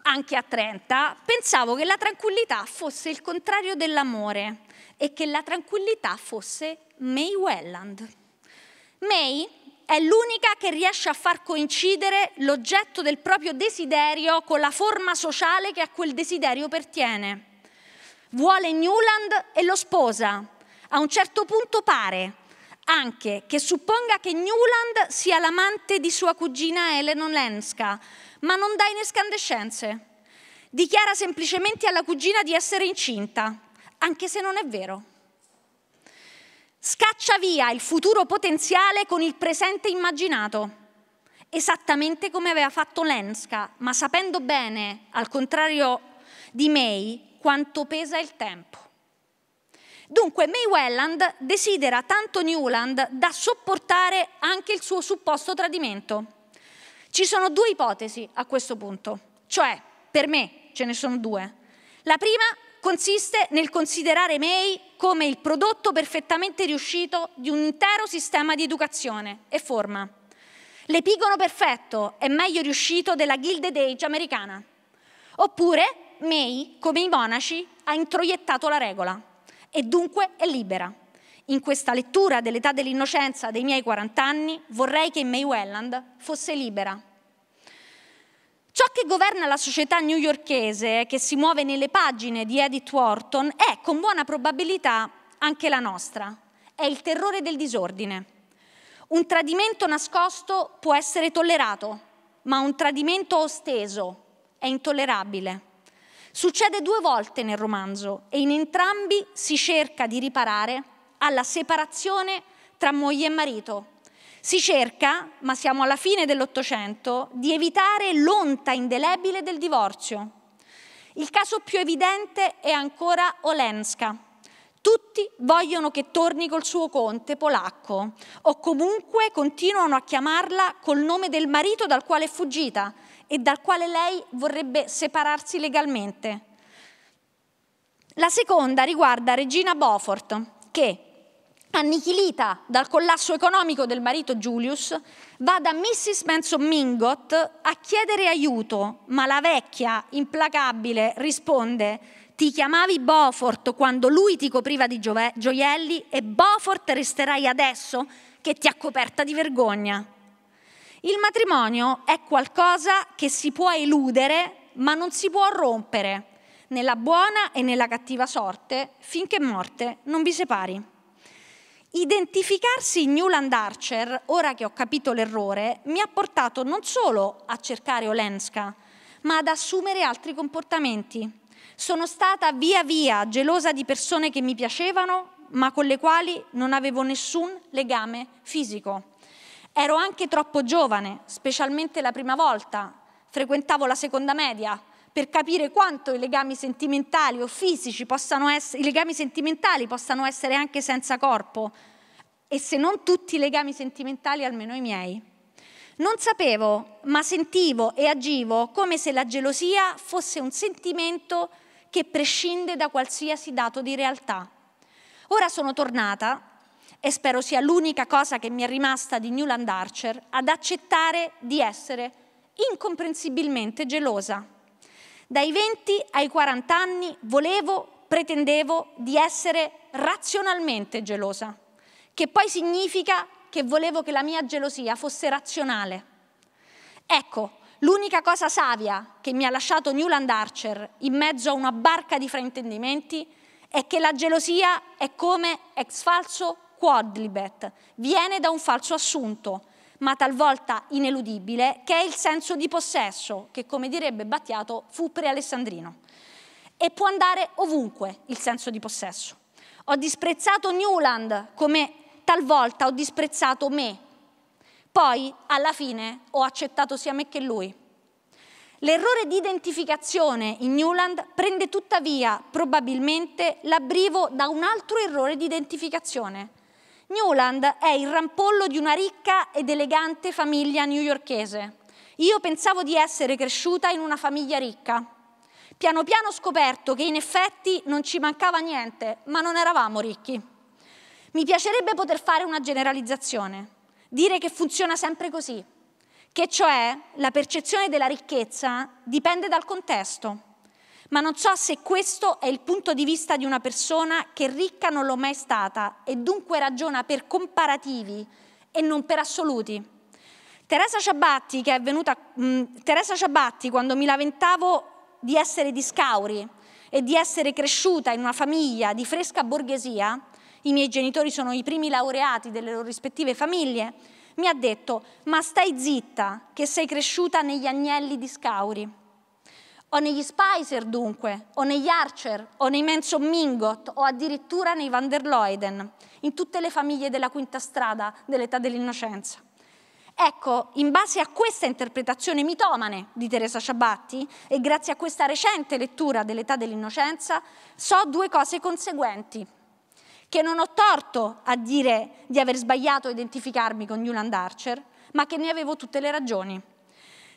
anche a 30, pensavo che la tranquillità fosse il contrario dell'amore e che la tranquillità fosse May Welland. May è l'unica che riesce a far coincidere l'oggetto del proprio desiderio con la forma sociale che a quel desiderio pertiene. Vuole Newland e lo sposa. A un certo punto pare anche che supponga che Newland sia l'amante di sua cugina Elena Lenska, ma non dà in escandescenze. Dichiara semplicemente alla cugina di essere incinta, anche se non è vero. Scaccia via il futuro potenziale con il presente immaginato, esattamente come aveva fatto Lenska, ma sapendo bene, al contrario di May, quanto pesa il tempo. Dunque May Welland desidera tanto Newland da sopportare anche il suo supposto tradimento. Ci sono due ipotesi a questo punto, cioè per me ce ne sono due. La prima consiste nel considerare May come il prodotto perfettamente riuscito di un intero sistema di educazione e forma. L'epigono perfetto è meglio riuscito della Gilded Age americana. Oppure May, come i monaci, ha introiettato la regola e dunque è libera. In questa lettura dell'età dell'innocenza dei miei 40 anni vorrei che May Welland fosse libera. Ciò che governa la società newyorchese, che si muove nelle pagine di Edith Wharton, è con buona probabilità anche la nostra. È il terrore del disordine. Un tradimento nascosto può essere tollerato, ma un tradimento osteso è intollerabile. Succede due volte nel romanzo e in entrambi si cerca di riparare alla separazione tra moglie e marito, si cerca, ma siamo alla fine dell'Ottocento, di evitare l'onta indelebile del divorzio. Il caso più evidente è ancora Olenska. Tutti vogliono che torni col suo conte polacco o comunque continuano a chiamarla col nome del marito dal quale è fuggita e dal quale lei vorrebbe separarsi legalmente. La seconda riguarda Regina Beaufort che, annichilita dal collasso economico del marito Julius, va da Mrs. Manson Mingot a chiedere aiuto, ma la vecchia, implacabile, risponde ti chiamavi Beaufort quando lui ti copriva di giove- gioielli e Beaufort resterai adesso che ti ha coperta di vergogna. Il matrimonio è qualcosa che si può eludere ma non si può rompere, nella buona e nella cattiva sorte, finché morte non vi separi. Identificarsi Newland Archer, ora che ho capito l'errore, mi ha portato non solo a cercare Olenska, ma ad assumere altri comportamenti. Sono stata via via gelosa di persone che mi piacevano, ma con le quali non avevo nessun legame fisico. Ero anche troppo giovane, specialmente la prima volta. Frequentavo la seconda media, per capire quanto i legami sentimentali o fisici possano essere, i legami sentimentali possano essere anche senza corpo e se non tutti i legami sentimentali almeno i miei. Non sapevo, ma sentivo e agivo come se la gelosia fosse un sentimento che prescinde da qualsiasi dato di realtà. Ora sono tornata e spero sia l'unica cosa che mi è rimasta di Newland Archer ad accettare di essere incomprensibilmente gelosa. Dai 20 ai 40 anni volevo, pretendevo di essere razionalmente gelosa, che poi significa che volevo che la mia gelosia fosse razionale. Ecco, l'unica cosa savia che mi ha lasciato Newland Archer in mezzo a una barca di fraintendimenti è che la gelosia è come ex falso quodlibet, viene da un falso assunto, ma talvolta ineludibile, che è il senso di possesso, che come direbbe Battiato fu prealessandrino. E può andare ovunque il senso di possesso. Ho disprezzato Newland come talvolta ho disprezzato me. Poi, alla fine, ho accettato sia me che lui. L'errore di identificazione in Newland prende tuttavia probabilmente l'abrivo da un altro errore di identificazione, Newland è il rampollo di una ricca ed elegante famiglia newyorchese. Io pensavo di essere cresciuta in una famiglia ricca. Piano piano ho scoperto che in effetti non ci mancava niente, ma non eravamo ricchi. Mi piacerebbe poter fare una generalizzazione, dire che funziona sempre così, che cioè la percezione della ricchezza dipende dal contesto ma non so se questo è il punto di vista di una persona che ricca non l'ho mai stata e dunque ragiona per comparativi e non per assoluti. Teresa Ciabatti, che è venuta, mh, mm, Teresa Ciabatti quando mi lamentavo di essere di Scauri e di essere cresciuta in una famiglia di fresca borghesia, i miei genitori sono i primi laureati delle loro rispettive famiglie, mi ha detto, ma stai zitta che sei cresciuta negli agnelli di Scauri o negli Spicer dunque, o negli Archer, o nei Manson Mingot, o addirittura nei Van der Luyden, in tutte le famiglie della quinta strada dell'età dell'innocenza. Ecco, in base a questa interpretazione mitomane di Teresa Ciabatti e grazie a questa recente lettura dell'età dell'innocenza, so due cose conseguenti, che non ho torto a dire di aver sbagliato a identificarmi con Newland Archer, ma che ne avevo tutte le ragioni.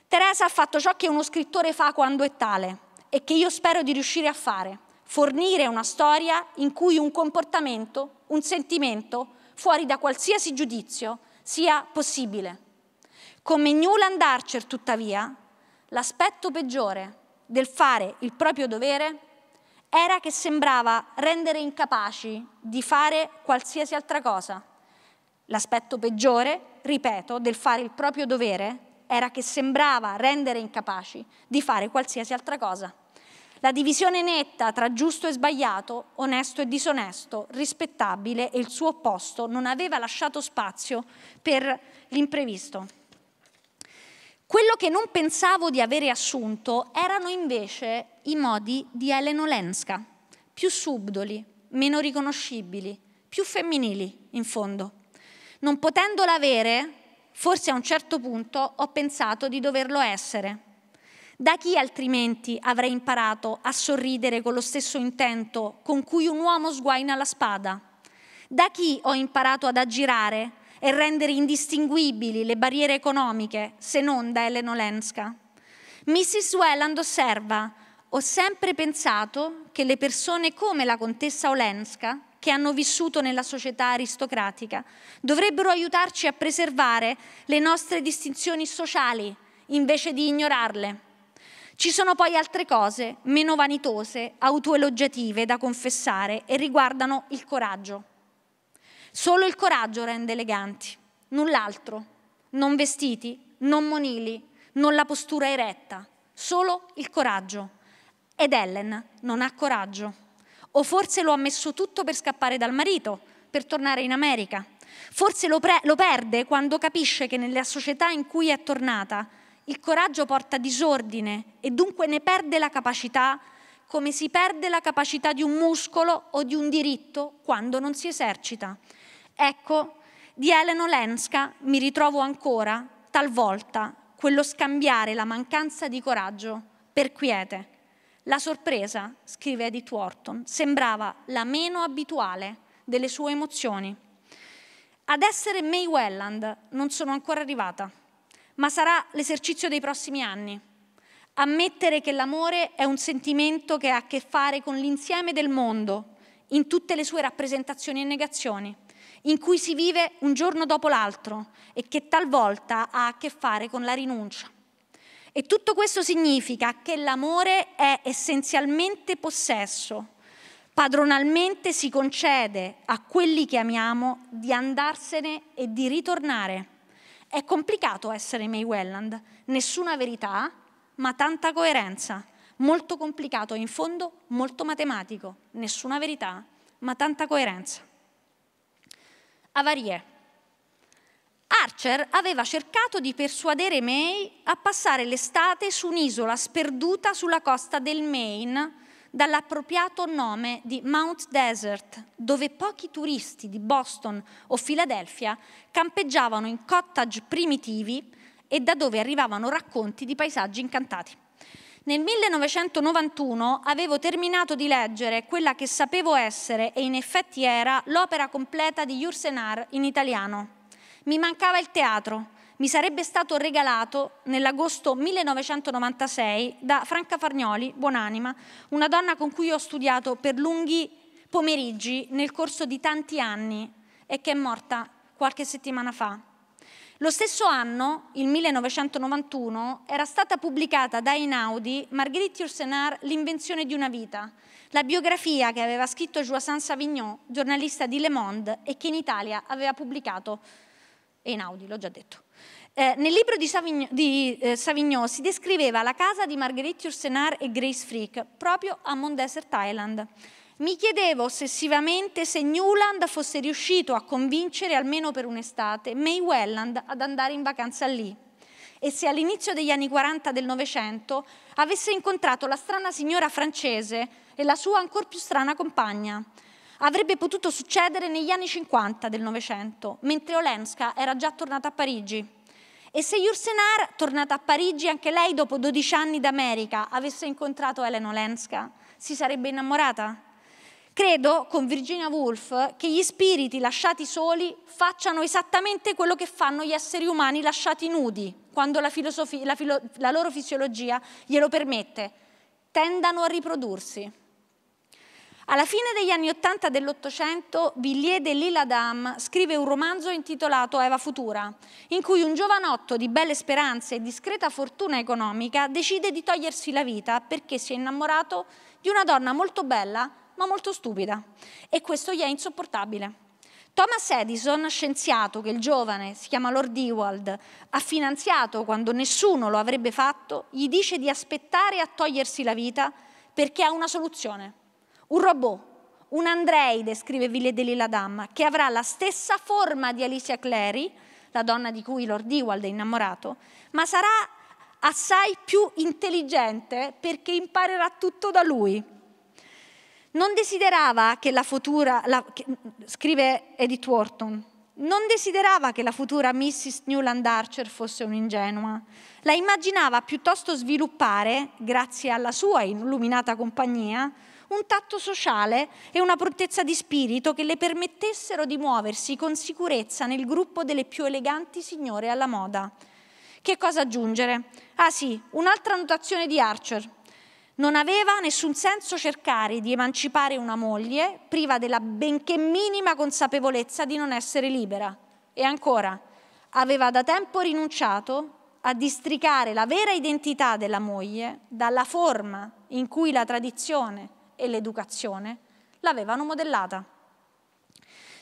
Teresa ha fatto ciò che uno scrittore fa quando è tale e che io spero di riuscire a fare, fornire una storia in cui un comportamento, un sentimento, fuori da qualsiasi giudizio, sia possibile. Come Newland Archer, tuttavia, l'aspetto peggiore del fare il proprio dovere era che sembrava rendere incapaci di fare qualsiasi altra cosa. L'aspetto peggiore, ripeto, del fare il proprio dovere era che sembrava rendere incapaci di fare qualsiasi altra cosa. La divisione netta tra giusto e sbagliato, onesto e disonesto, rispettabile e il suo opposto non aveva lasciato spazio per l'imprevisto. Quello che non pensavo di avere assunto erano invece i modi di Elena Olenska, più subdoli, meno riconoscibili, più femminili in fondo. Non potendola avere, Forse a un certo punto ho pensato di doverlo essere. Da chi altrimenti avrei imparato a sorridere con lo stesso intento con cui un uomo sguaina la spada? Da chi ho imparato ad aggirare e rendere indistinguibili le barriere economiche se non da Elena Olenska? Mrs. Welland osserva, ho sempre pensato che le persone come la contessa Olenska che hanno vissuto nella società aristocratica. Dovrebbero aiutarci a preservare le nostre distinzioni sociali invece di ignorarle. Ci sono poi altre cose meno vanitose, autoelogiative da confessare e riguardano il coraggio. Solo il coraggio rende eleganti, null'altro. Non vestiti, non monili, non la postura eretta, solo il coraggio. Ed Ellen non ha coraggio o forse lo ha messo tutto per scappare dal marito, per tornare in America. Forse lo, pre- lo perde quando capisce che nella società in cui è tornata il coraggio porta disordine e dunque ne perde la capacità come si perde la capacità di un muscolo o di un diritto quando non si esercita. Ecco, di Elena Lenska mi ritrovo ancora, talvolta, quello scambiare la mancanza di coraggio per quiete. La sorpresa, scrive Edith Wharton, sembrava la meno abituale delle sue emozioni. Ad essere May Welland non sono ancora arrivata, ma sarà l'esercizio dei prossimi anni. Ammettere che l'amore è un sentimento che ha a che fare con l'insieme del mondo, in tutte le sue rappresentazioni e negazioni, in cui si vive un giorno dopo l'altro e che talvolta ha a che fare con la rinuncia. E tutto questo significa che l'amore è essenzialmente possesso, padronalmente si concede a quelli che amiamo di andarsene e di ritornare. È complicato essere May Welland, nessuna verità, ma tanta coerenza. Molto complicato, in fondo molto matematico, nessuna verità, ma tanta coerenza. Avarie. Archer aveva cercato di persuadere May a passare l'estate su un'isola sperduta sulla costa del Maine dall'appropriato nome di Mount Desert, dove pochi turisti di Boston o Filadelfia campeggiavano in cottage primitivi e da dove arrivavano racconti di paesaggi incantati. Nel 1991 avevo terminato di leggere quella che sapevo essere e in effetti era l'opera completa di Jursenar in italiano, mi mancava il teatro, mi sarebbe stato regalato nell'agosto 1996 da Franca Fargnoli, buonanima, una donna con cui ho studiato per lunghi pomeriggi nel corso di tanti anni e che è morta qualche settimana fa. Lo stesso anno, il 1991, era stata pubblicata da Einaudi Marguerite Yourcenar L'invenzione di una vita, la biografia che aveva scritto Joissin Savignon, giornalista di Le Monde e che in Italia aveva pubblicato e in Audi, l'ho già detto. Eh, nel libro di, Savigno, di eh, Savignò si descriveva la casa di Marguerite Ursenar e Grace Freak proprio a Mondesert Island. Mi chiedevo ossessivamente se Newland fosse riuscito a convincere almeno per un'estate May Welland ad andare in vacanza lì e se all'inizio degli anni 40 del Novecento avesse incontrato la strana signora francese e la sua ancor più strana compagna, Avrebbe potuto succedere negli anni 50 del Novecento, mentre Olenska era già tornata a Parigi. E se Jursenar, tornata a Parigi anche lei dopo 12 anni d'America, avesse incontrato Elena Olenska, si sarebbe innamorata? Credo, con Virginia Woolf, che gli spiriti lasciati soli facciano esattamente quello che fanno gli esseri umani lasciati nudi, quando la, la, la loro fisiologia glielo permette, tendano a riprodursi. Alla fine degli anni Ottanta dell'Ottocento, Villiers de Lille adam scrive un romanzo intitolato Eva Futura, in cui un giovanotto di belle speranze e discreta fortuna economica decide di togliersi la vita perché si è innamorato di una donna molto bella ma molto stupida e questo gli è insopportabile. Thomas Edison, scienziato che il giovane, si chiama Lord Ewald, ha finanziato quando nessuno lo avrebbe fatto, gli dice di aspettare a togliersi la vita perché ha una soluzione un robot, un Andreide, scrive Villedeli la Damma, che avrà la stessa forma di Alicia Clary, la donna di cui Lord Ewald è innamorato, ma sarà assai più intelligente perché imparerà tutto da lui. Non desiderava che la futura, la, che, scrive Edith Wharton, non desiderava che la futura Mrs. Newland Archer fosse un'ingenua, la immaginava piuttosto sviluppare, grazie alla sua illuminata compagnia, un tatto sociale e una prontezza di spirito che le permettessero di muoversi con sicurezza nel gruppo delle più eleganti signore alla moda. Che cosa aggiungere? Ah sì, un'altra notazione di Archer. Non aveva nessun senso cercare di emancipare una moglie priva della benché minima consapevolezza di non essere libera. E ancora, aveva da tempo rinunciato a districare la vera identità della moglie dalla forma in cui la tradizione e l'educazione, l'avevano modellata.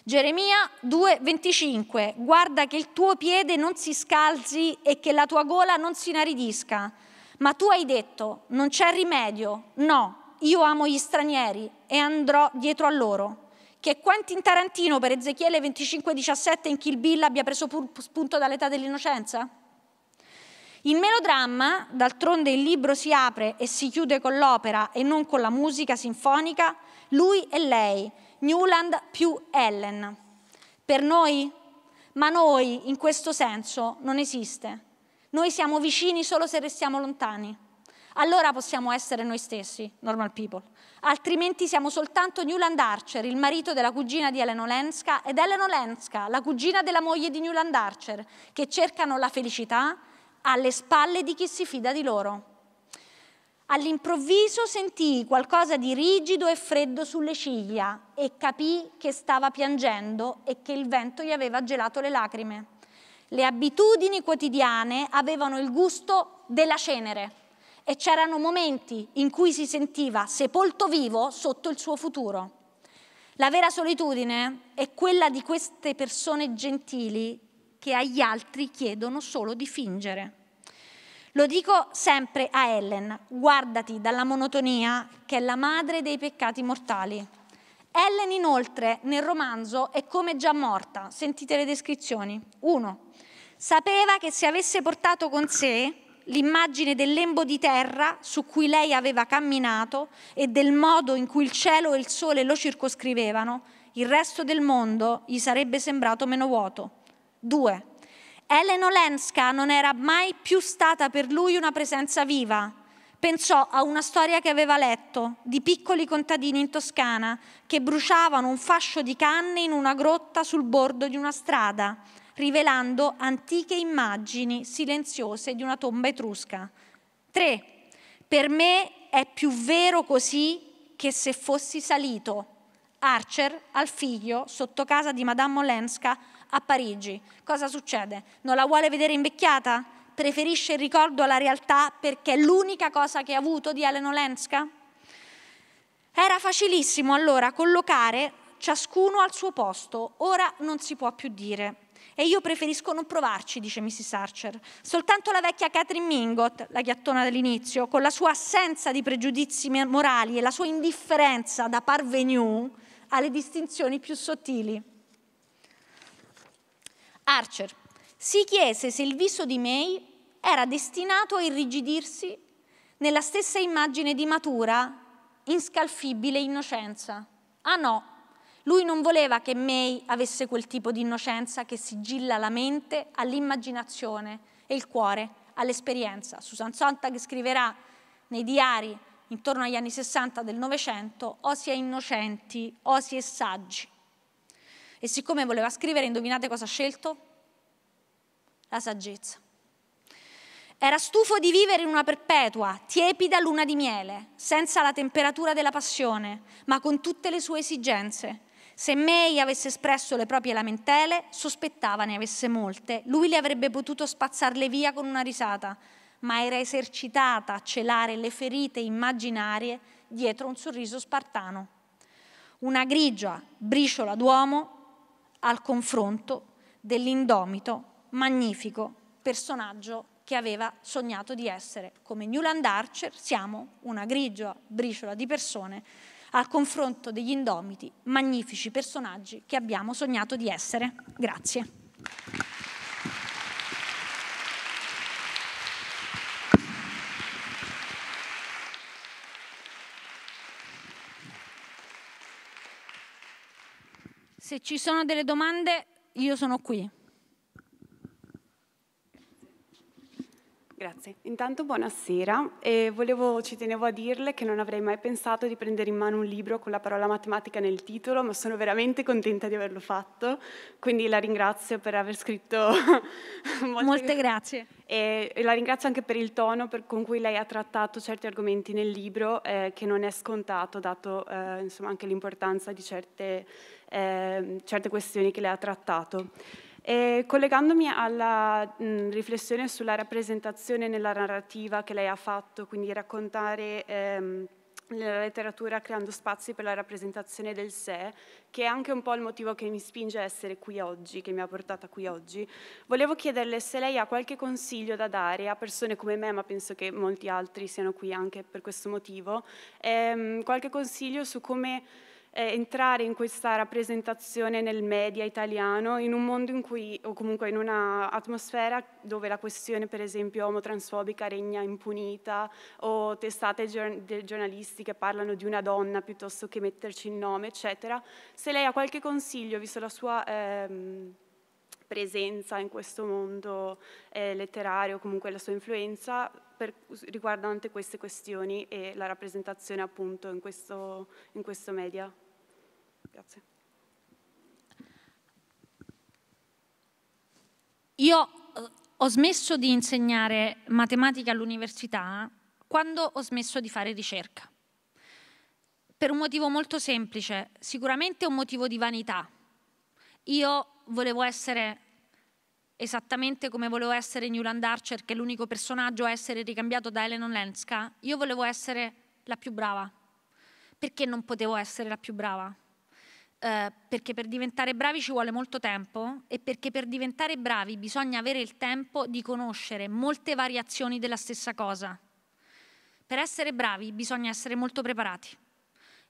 Geremia 2:25 Guarda che il tuo piede non si scalzi e che la tua gola non si inaridisca, ma tu hai detto: Non c'è rimedio. No, io amo gli stranieri e andrò dietro a loro. Che Quentin Tarantino per Ezechiele 25:17 in Kill Bill abbia preso spunto dall'età dell'innocenza? In melodramma, d'altronde il libro si apre e si chiude con l'opera e non con la musica sinfonica, lui e lei, Newland più Ellen. Per noi? Ma noi, in questo senso, non esiste. Noi siamo vicini solo se restiamo lontani. Allora possiamo essere noi stessi, normal people. Altrimenti siamo soltanto Newland Archer, il marito della cugina di Ellen Olenska ed Ellen Olenska, la cugina della moglie di Newland Archer, che cercano la felicità alle spalle di chi si fida di loro. All'improvviso sentì qualcosa di rigido e freddo sulle ciglia e capì che stava piangendo e che il vento gli aveva gelato le lacrime. Le abitudini quotidiane avevano il gusto della cenere e c'erano momenti in cui si sentiva sepolto vivo sotto il suo futuro. La vera solitudine è quella di queste persone gentili che agli altri chiedono solo di fingere. Lo dico sempre a Ellen, guardati dalla monotonia che è la madre dei peccati mortali. Ellen inoltre nel romanzo è come già morta, sentite le descrizioni. 1. Sapeva che se avesse portato con sé l'immagine del lembo di terra su cui lei aveva camminato e del modo in cui il cielo e il sole lo circoscrivevano, il resto del mondo gli sarebbe sembrato meno vuoto. Due, Elena Olenska non era mai più stata per lui una presenza viva. Pensò a una storia che aveva letto di piccoli contadini in Toscana che bruciavano un fascio di canne in una grotta sul bordo di una strada, rivelando antiche immagini silenziose di una tomba etrusca. Tre, Per me è più vero così che se fossi salito. Archer, al figlio, sotto casa di Madame Olenska, a Parigi. Cosa succede? Non la vuole vedere invecchiata? Preferisce il ricordo alla realtà perché è l'unica cosa che ha avuto di Elena Olenska? Era facilissimo allora collocare ciascuno al suo posto, ora non si può più dire. E io preferisco non provarci, dice Mrs. Archer. Soltanto la vecchia Catherine Mingott, la ghiattona dell'inizio, con la sua assenza di pregiudizi morali e la sua indifferenza da parvenu alle distinzioni più sottili. Archer si chiese se il viso di May era destinato a irrigidirsi nella stessa immagine di matura, inscalfibile innocenza. Ah no, lui non voleva che May avesse quel tipo di innocenza che sigilla la mente all'immaginazione e il cuore all'esperienza. Susan Sontag scriverà nei diari intorno agli anni 60 del Novecento o si è innocenti o si è saggi. E siccome voleva scrivere, indovinate cosa ha scelto? La saggezza. Era stufo di vivere in una perpetua, tiepida luna di miele, senza la temperatura della passione, ma con tutte le sue esigenze. Se May avesse espresso le proprie lamentele, sospettava ne avesse molte, lui le avrebbe potuto spazzarle via con una risata, ma era esercitata a celare le ferite immaginarie dietro un sorriso spartano. Una grigia briciola d'uomo al confronto dell'indomito, magnifico personaggio che aveva sognato di essere. Come Newland Archer siamo una grigia briciola di persone al confronto degli indomiti, magnifici personaggi che abbiamo sognato di essere. Grazie. se ci sono delle domande io sono qui. Grazie. Intanto buonasera e volevo, ci tenevo a dirle che non avrei mai pensato di prendere in mano un libro con la parola matematica nel titolo, ma sono veramente contenta di averlo fatto, quindi la ringrazio per aver scritto... molte... molte grazie. E, la ringrazio anche per il tono per, con cui lei ha trattato certi argomenti nel libro, eh, che non è scontato, dato eh, insomma, anche l'importanza di certe, eh, certe questioni che lei ha trattato. E collegandomi alla mh, riflessione sulla rappresentazione nella narrativa che lei ha fatto, quindi raccontare ehm, nella letteratura creando spazi per la rappresentazione del sé, che è anche un po' il motivo che mi spinge a essere qui oggi, che mi ha portata qui oggi, volevo chiederle se lei ha qualche consiglio da dare a persone come me, ma penso che molti altri siano qui anche per questo motivo, ehm, qualche consiglio su come eh, entrare in questa rappresentazione nel media italiano in un mondo in cui, o comunque in un'atmosfera dove la questione per esempio omotransfobica regna impunita o testate giornalistiche parlano di una donna piuttosto che metterci il nome, eccetera. Se lei ha qualche consiglio, visto la sua... Ehm, presenza in questo mondo eh, letterario, comunque la sua influenza per, riguardante queste questioni e la rappresentazione appunto in questo, in questo media. Grazie. Io eh, ho smesso di insegnare matematica all'università quando ho smesso di fare ricerca. Per un motivo molto semplice, sicuramente un motivo di vanità. Io volevo essere esattamente come volevo essere Newland Archer, che è l'unico personaggio a essere ricambiato da Elena Lenska, io volevo essere la più brava. Perché non potevo essere la più brava? Eh, perché per diventare bravi ci vuole molto tempo e perché per diventare bravi bisogna avere il tempo di conoscere molte variazioni della stessa cosa. Per essere bravi bisogna essere molto preparati.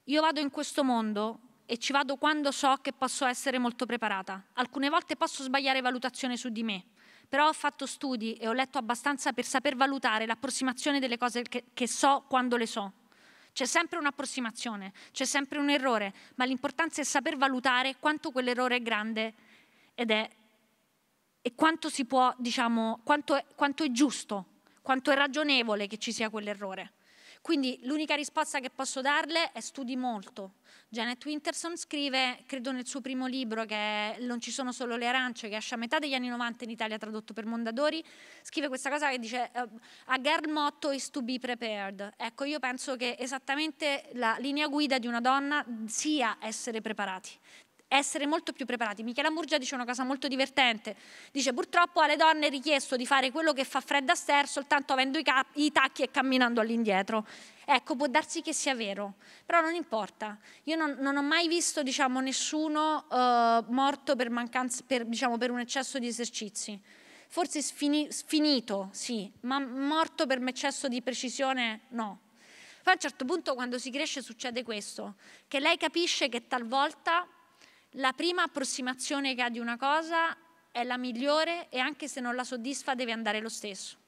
Io vado in questo mondo e ci vado quando so che posso essere molto preparata. Alcune volte posso sbagliare valutazione su di me, però ho fatto studi e ho letto abbastanza per saper valutare l'approssimazione delle cose che, che so quando le so. C'è sempre un'approssimazione, c'è sempre un errore, ma l'importanza è saper valutare quanto quell'errore è grande ed è e quanto si può, diciamo, quanto è, quanto è giusto, quanto è ragionevole che ci sia quell'errore. Quindi l'unica risposta che posso darle è studi molto. Janet Winterson scrive, credo nel suo primo libro, che Non ci sono solo le arance, che esce a metà degli anni 90 in Italia tradotto per Mondadori, scrive questa cosa che dice eh, a girl motto is to be prepared. Ecco, io penso che esattamente la linea guida di una donna sia essere preparati essere molto più preparati. Michela Murgia dice una cosa molto divertente, dice purtroppo alle donne è richiesto di fare quello che fa Fred Astaire soltanto avendo i, i tacchi e camminando all'indietro. Ecco, può darsi che sia vero, però non importa. Io non, non ho mai visto diciamo, nessuno eh, morto per, mancanza, per, diciamo, per un eccesso di esercizi forse sfini, sfinito, sì, ma morto per un eccesso di precisione, no. Poi a un certo punto quando si cresce succede questo, che lei capisce che talvolta la prima approssimazione che ha di una cosa è la migliore e anche se non la soddisfa deve andare lo stesso.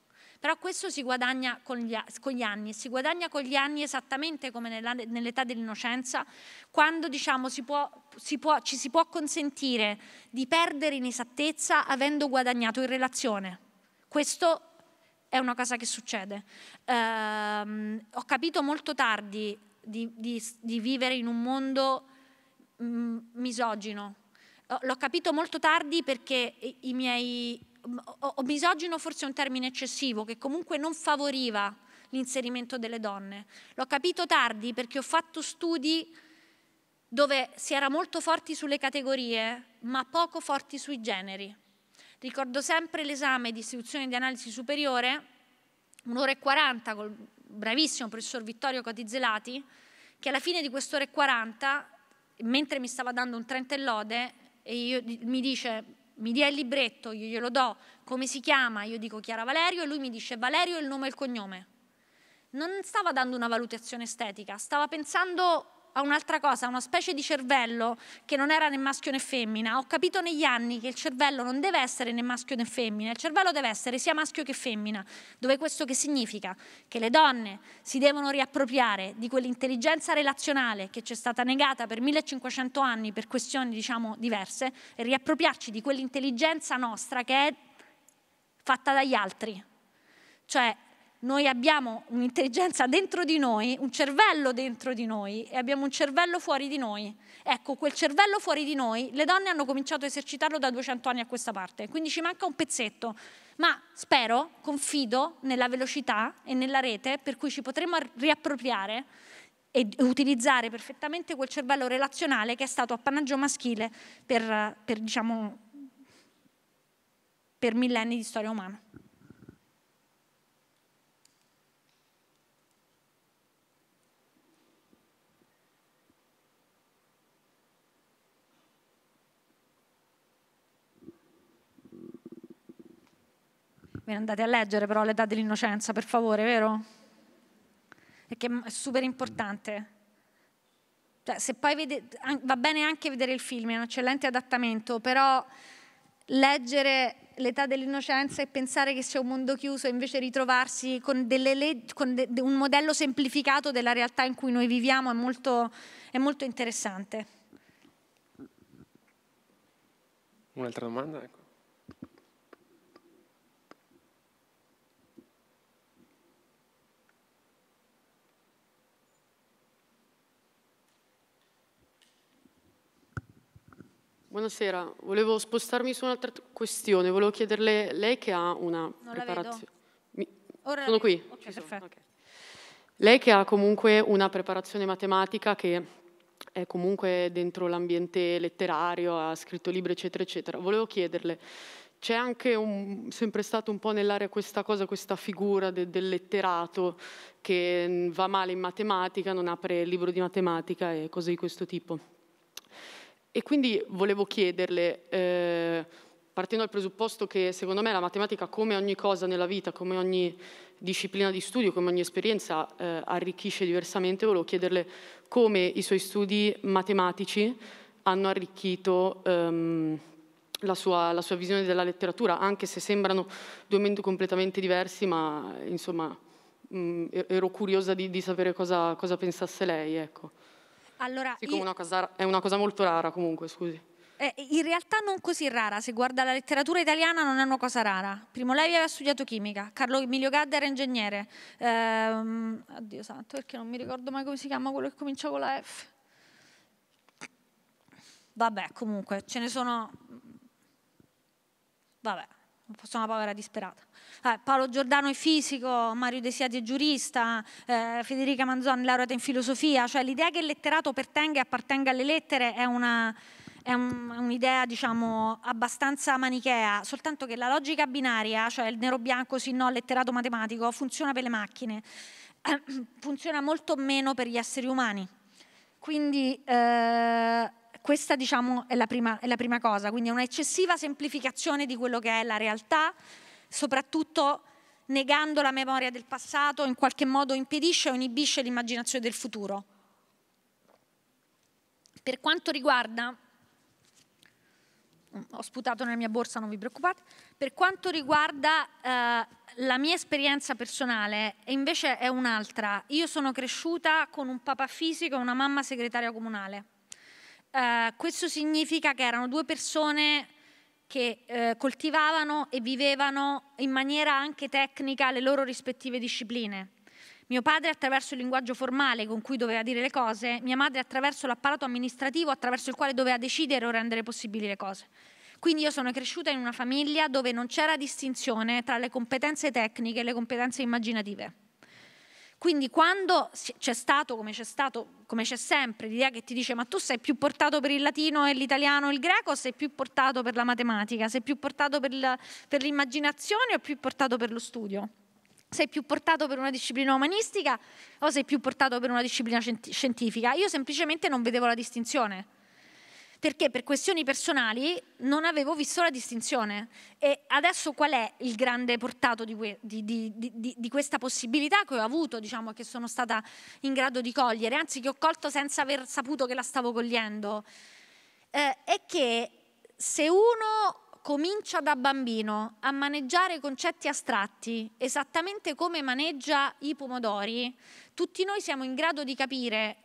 Però questo si guadagna con gli, con gli anni, si guadagna con gli anni esattamente come nell'età dell'innocenza, quando diciamo, si può, si può, ci si può consentire di perdere in esattezza avendo guadagnato in relazione. Questo è una cosa che succede. Eh, ho capito molto tardi di, di, di vivere in un mondo Mm, misogino. L'ho capito molto tardi perché i miei... Mm, o misogino forse è un termine eccessivo che comunque non favoriva l'inserimento delle donne. L'ho capito tardi perché ho fatto studi dove si era molto forti sulle categorie ma poco forti sui generi. Ricordo sempre l'esame di istituzione di analisi superiore, un'ora e quaranta col bravissimo professor Vittorio Cotizelati, che alla fine di quest'ora e quaranta mentre mi stava dando un trentellode e io, mi dice mi dia il libretto, io glielo do, come si chiama? Io dico Chiara Valerio e lui mi dice Valerio il nome e il cognome. Non stava dando una valutazione estetica, stava pensando a un'altra cosa, a una specie di cervello che non era né maschio né femmina. Ho capito negli anni che il cervello non deve essere né maschio né femmina, il cervello deve essere sia maschio che femmina. Dove questo che significa? Che le donne si devono riappropriare di quell'intelligenza relazionale che ci è stata negata per 1500 anni per questioni diciamo diverse e riappropriarci di quell'intelligenza nostra che è fatta dagli altri. Cioè noi abbiamo un'intelligenza dentro di noi, un cervello dentro di noi e abbiamo un cervello fuori di noi. Ecco, quel cervello fuori di noi, le donne hanno cominciato a esercitarlo da 200 anni a questa parte, quindi ci manca un pezzetto, ma spero, confido nella velocità e nella rete per cui ci potremo riappropriare e utilizzare perfettamente quel cervello relazionale che è stato appannaggio maschile per, per, diciamo, per millenni di storia umana. Ve ne andate a leggere però l'età dell'innocenza, per favore, vero? Perché è super importante. Cioè, se poi vede, va bene anche vedere il film, è un eccellente adattamento, però leggere l'età dell'innocenza e pensare che sia un mondo chiuso e invece ritrovarsi con, le, con de, un modello semplificato della realtà in cui noi viviamo è molto, è molto interessante. Un'altra domanda? Ecco. Buonasera, volevo spostarmi su un'altra questione, volevo chiederle, lei che ha una non preparazione... Mi... Sono qui. Okay, sono. Okay. Lei che ha comunque una preparazione matematica che è comunque dentro l'ambiente letterario, ha scritto libri eccetera eccetera, volevo chiederle, c'è anche un, sempre stato un po' nell'area questa cosa, questa figura de, del letterato che va male in matematica, non apre il libro di matematica e cose di questo tipo? E quindi volevo chiederle, eh, partendo dal presupposto che secondo me la matematica, come ogni cosa nella vita, come ogni disciplina di studio, come ogni esperienza, eh, arricchisce diversamente, volevo chiederle come i suoi studi matematici hanno arricchito ehm, la, sua, la, sua, visione della letteratura, anche se sembrano due mondi completamente diversi, ma insomma mh, mm, ero curiosa di, di sapere cosa, cosa pensasse lei. Ecco. Allora, sì, io... una cosa, è una cosa molto rara comunque, scusi. Eh, in realtà non così rara, se guarda la letteratura italiana non è una cosa rara. Primo Levi aveva studiato chimica, Carlo Emilio Gadda era ingegnere. Ehm, oddio santo, perché non mi ricordo mai come si chiama quello che comincia con la F. Vabbè, comunque, ce ne sono... Vabbè sono una povera disperata. Eh, Paolo Giordano è fisico, Mario Desiati è giurista, eh, Federica Manzoni laureata in filosofia, cioè l'idea che il letterato pertenga e appartenga alle lettere è una, è un'idea diciamo abbastanza manichea, soltanto che la logica binaria, cioè il nero bianco sì no, letterato matematico, funziona per le macchine, funziona molto meno per gli esseri umani. Quindi eh, questa diciamo, è, la prima, è la prima cosa, quindi è un'eccessiva semplificazione di quello che è la realtà, soprattutto negando la memoria del passato, in qualche modo impedisce o inibisce l'immaginazione del futuro. Per quanto riguarda, ho sputato nella mia borsa, non vi preoccupate, per quanto riguarda eh, la mia esperienza personale, invece è un'altra. Io sono cresciuta con un papà fisico e una mamma segretaria comunale. Eh, questo significa che erano due persone che eh, coltivavano e vivevano in maniera anche tecnica le loro rispettive discipline. Mio padre attraverso il linguaggio formale con cui doveva dire le cose, mia madre attraverso l'apparato amministrativo attraverso il quale doveva decidere o rendere possibili le cose. Quindi io sono cresciuta in una famiglia dove non c'era distinzione tra le competenze tecniche e le competenze immaginative. Quindi quando c'è stato, come c'è stato, come c'è sempre, l'idea che ti dice ma tu sei più portato per il latino e l'italiano e il greco, o sei più portato per la matematica, sei più portato per, la, per l'immaginazione o più portato per lo studio? Sei più portato per una disciplina umanistica o sei più portato per una disciplina scientifica? Io semplicemente non vedevo la distinzione perché per questioni personali non avevo visto la distinzione. E adesso qual è il grande portato di, que- di, di, di questa possibilità che ho avuto, diciamo, che sono stata in grado di cogliere, anzi che ho colto senza aver saputo che la stavo cogliendo? Eh, è che se uno comincia da bambino a maneggiare concetti astratti, esattamente come maneggia i pomodori, tutti noi siamo in grado di capire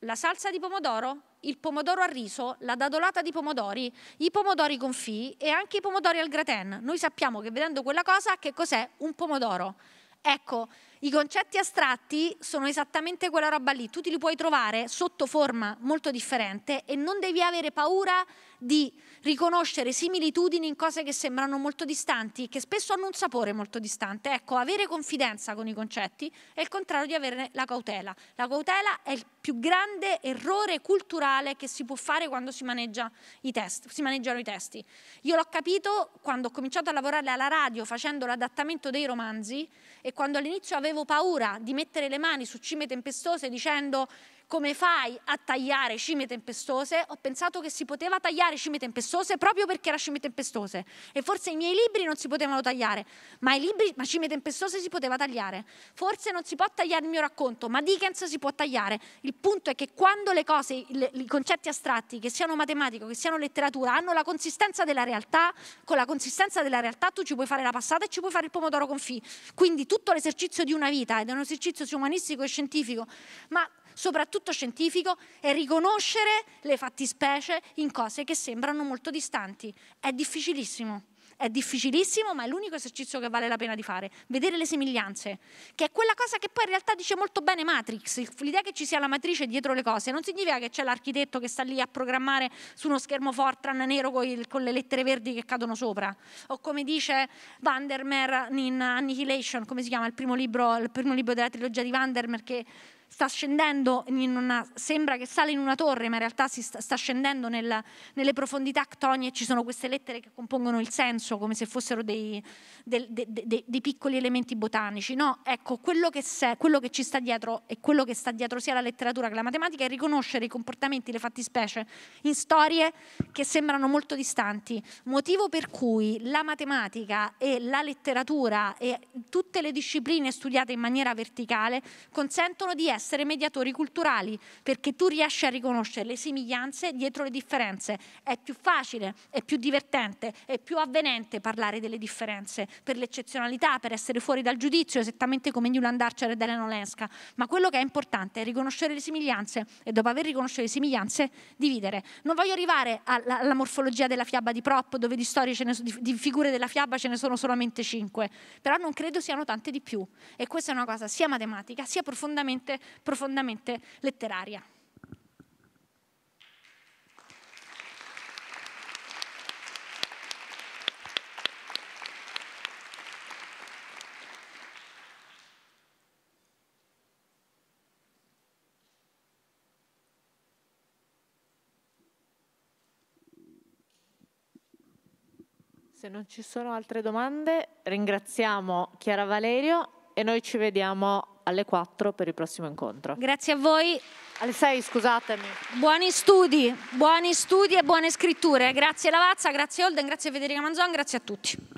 la salsa di pomodoro, il pomodoro al riso, la dadolata di pomodori, i pomodori confì e anche i pomodori al gratin. Noi sappiamo che vedendo quella cosa che cos'è un pomodoro. Ecco, i concetti astratti sono esattamente quella roba lì, tu ti li puoi trovare sotto forma molto differente e non devi avere paura di riconoscere similitudini in cose che sembrano molto distanti, che spesso hanno un sapore molto distante. Ecco, avere confidenza con i concetti è il contrario di averne la cautela. La cautela è il più grande errore culturale che si può fare quando si, maneggia i test, si maneggiano i testi. Io l'ho capito quando ho cominciato a lavorare alla radio facendo l'adattamento dei romanzi e quando all'inizio avevo avevo paura di mettere le mani su cime tempestose dicendo come fai a tagliare cime tempestose, ho pensato che si poteva tagliare cime tempestose proprio perché era cime tempestose e forse i miei libri non si potevano tagliare, ma, i libri, ma cime tempestose si poteva tagliare. Forse non si può tagliare il mio racconto, ma Dickens si può tagliare. Il punto è che quando le cose, le, i concetti astratti, che siano matematico, che siano letteratura, hanno la consistenza della realtà, con la consistenza della realtà tu ci puoi fare la passata e ci puoi fare il pomodoro confì. Quindi tutto l'esercizio di una vita ed è un esercizio umanistico e scientifico, ma soprattutto scientifico, è riconoscere le fattispecie in cose che sembrano molto distanti. È difficilissimo. È difficilissimo, ma è l'unico esercizio che vale la pena di fare, vedere le somiglianze, che è quella cosa che poi in realtà dice molto bene Matrix, l'idea che ci sia la matrice dietro le cose, non significa che c'è l'architetto che sta lì a programmare su uno schermo Fortran nero con le lettere verdi che cadono sopra, o come dice Vandermeer in Annihilation, come si chiama il primo libro, il primo libro della trilogia di Vandermeer che sta scendendo, una, sembra che sale in una torre, ma in realtà si sta, sta scendendo nella, nelle profondità ctonie e ci sono queste lettere che compongono il senso, come se fossero dei, dei, dei, dei piccoli elementi botanici. No, ecco, quello che, se, quello che ci sta dietro e quello che sta dietro sia la letteratura che la matematica è riconoscere i comportamenti, le fattispecie in storie che sembrano molto distanti, motivo per cui la matematica e la letteratura e tutte le discipline studiate in maniera verticale consentono di essere essere mediatori culturali, perché tu riesci a riconoscere le somiglianze dietro le differenze. È più facile, è più divertente, è più avvenente parlare delle differenze, per l'eccezionalità, per essere fuori dal giudizio, esattamente come Newland Archer e Delen Olenska. Ma quello che è importante è riconoscere le somiglianze e dopo aver riconosciuto le somiglianze, dividere. Non voglio arrivare alla, alla morfologia della fiaba di Prop, dove di storie ne, di, di figure della fiaba ce ne sono solamente cinque, però non credo siano tante di più. E questa è una cosa sia matematica sia profondamente profondamente letteraria. Se non ci sono altre domande, ringraziamo Chiara Valerio e noi ci vediamo alle 4 per il prossimo incontro. Grazie a voi. Alle 6, scusatemi. Buoni studi, buoni studi e buone scritture. Grazie Lavazza, grazie Olden, grazie Federica Manzon, grazie a tutti.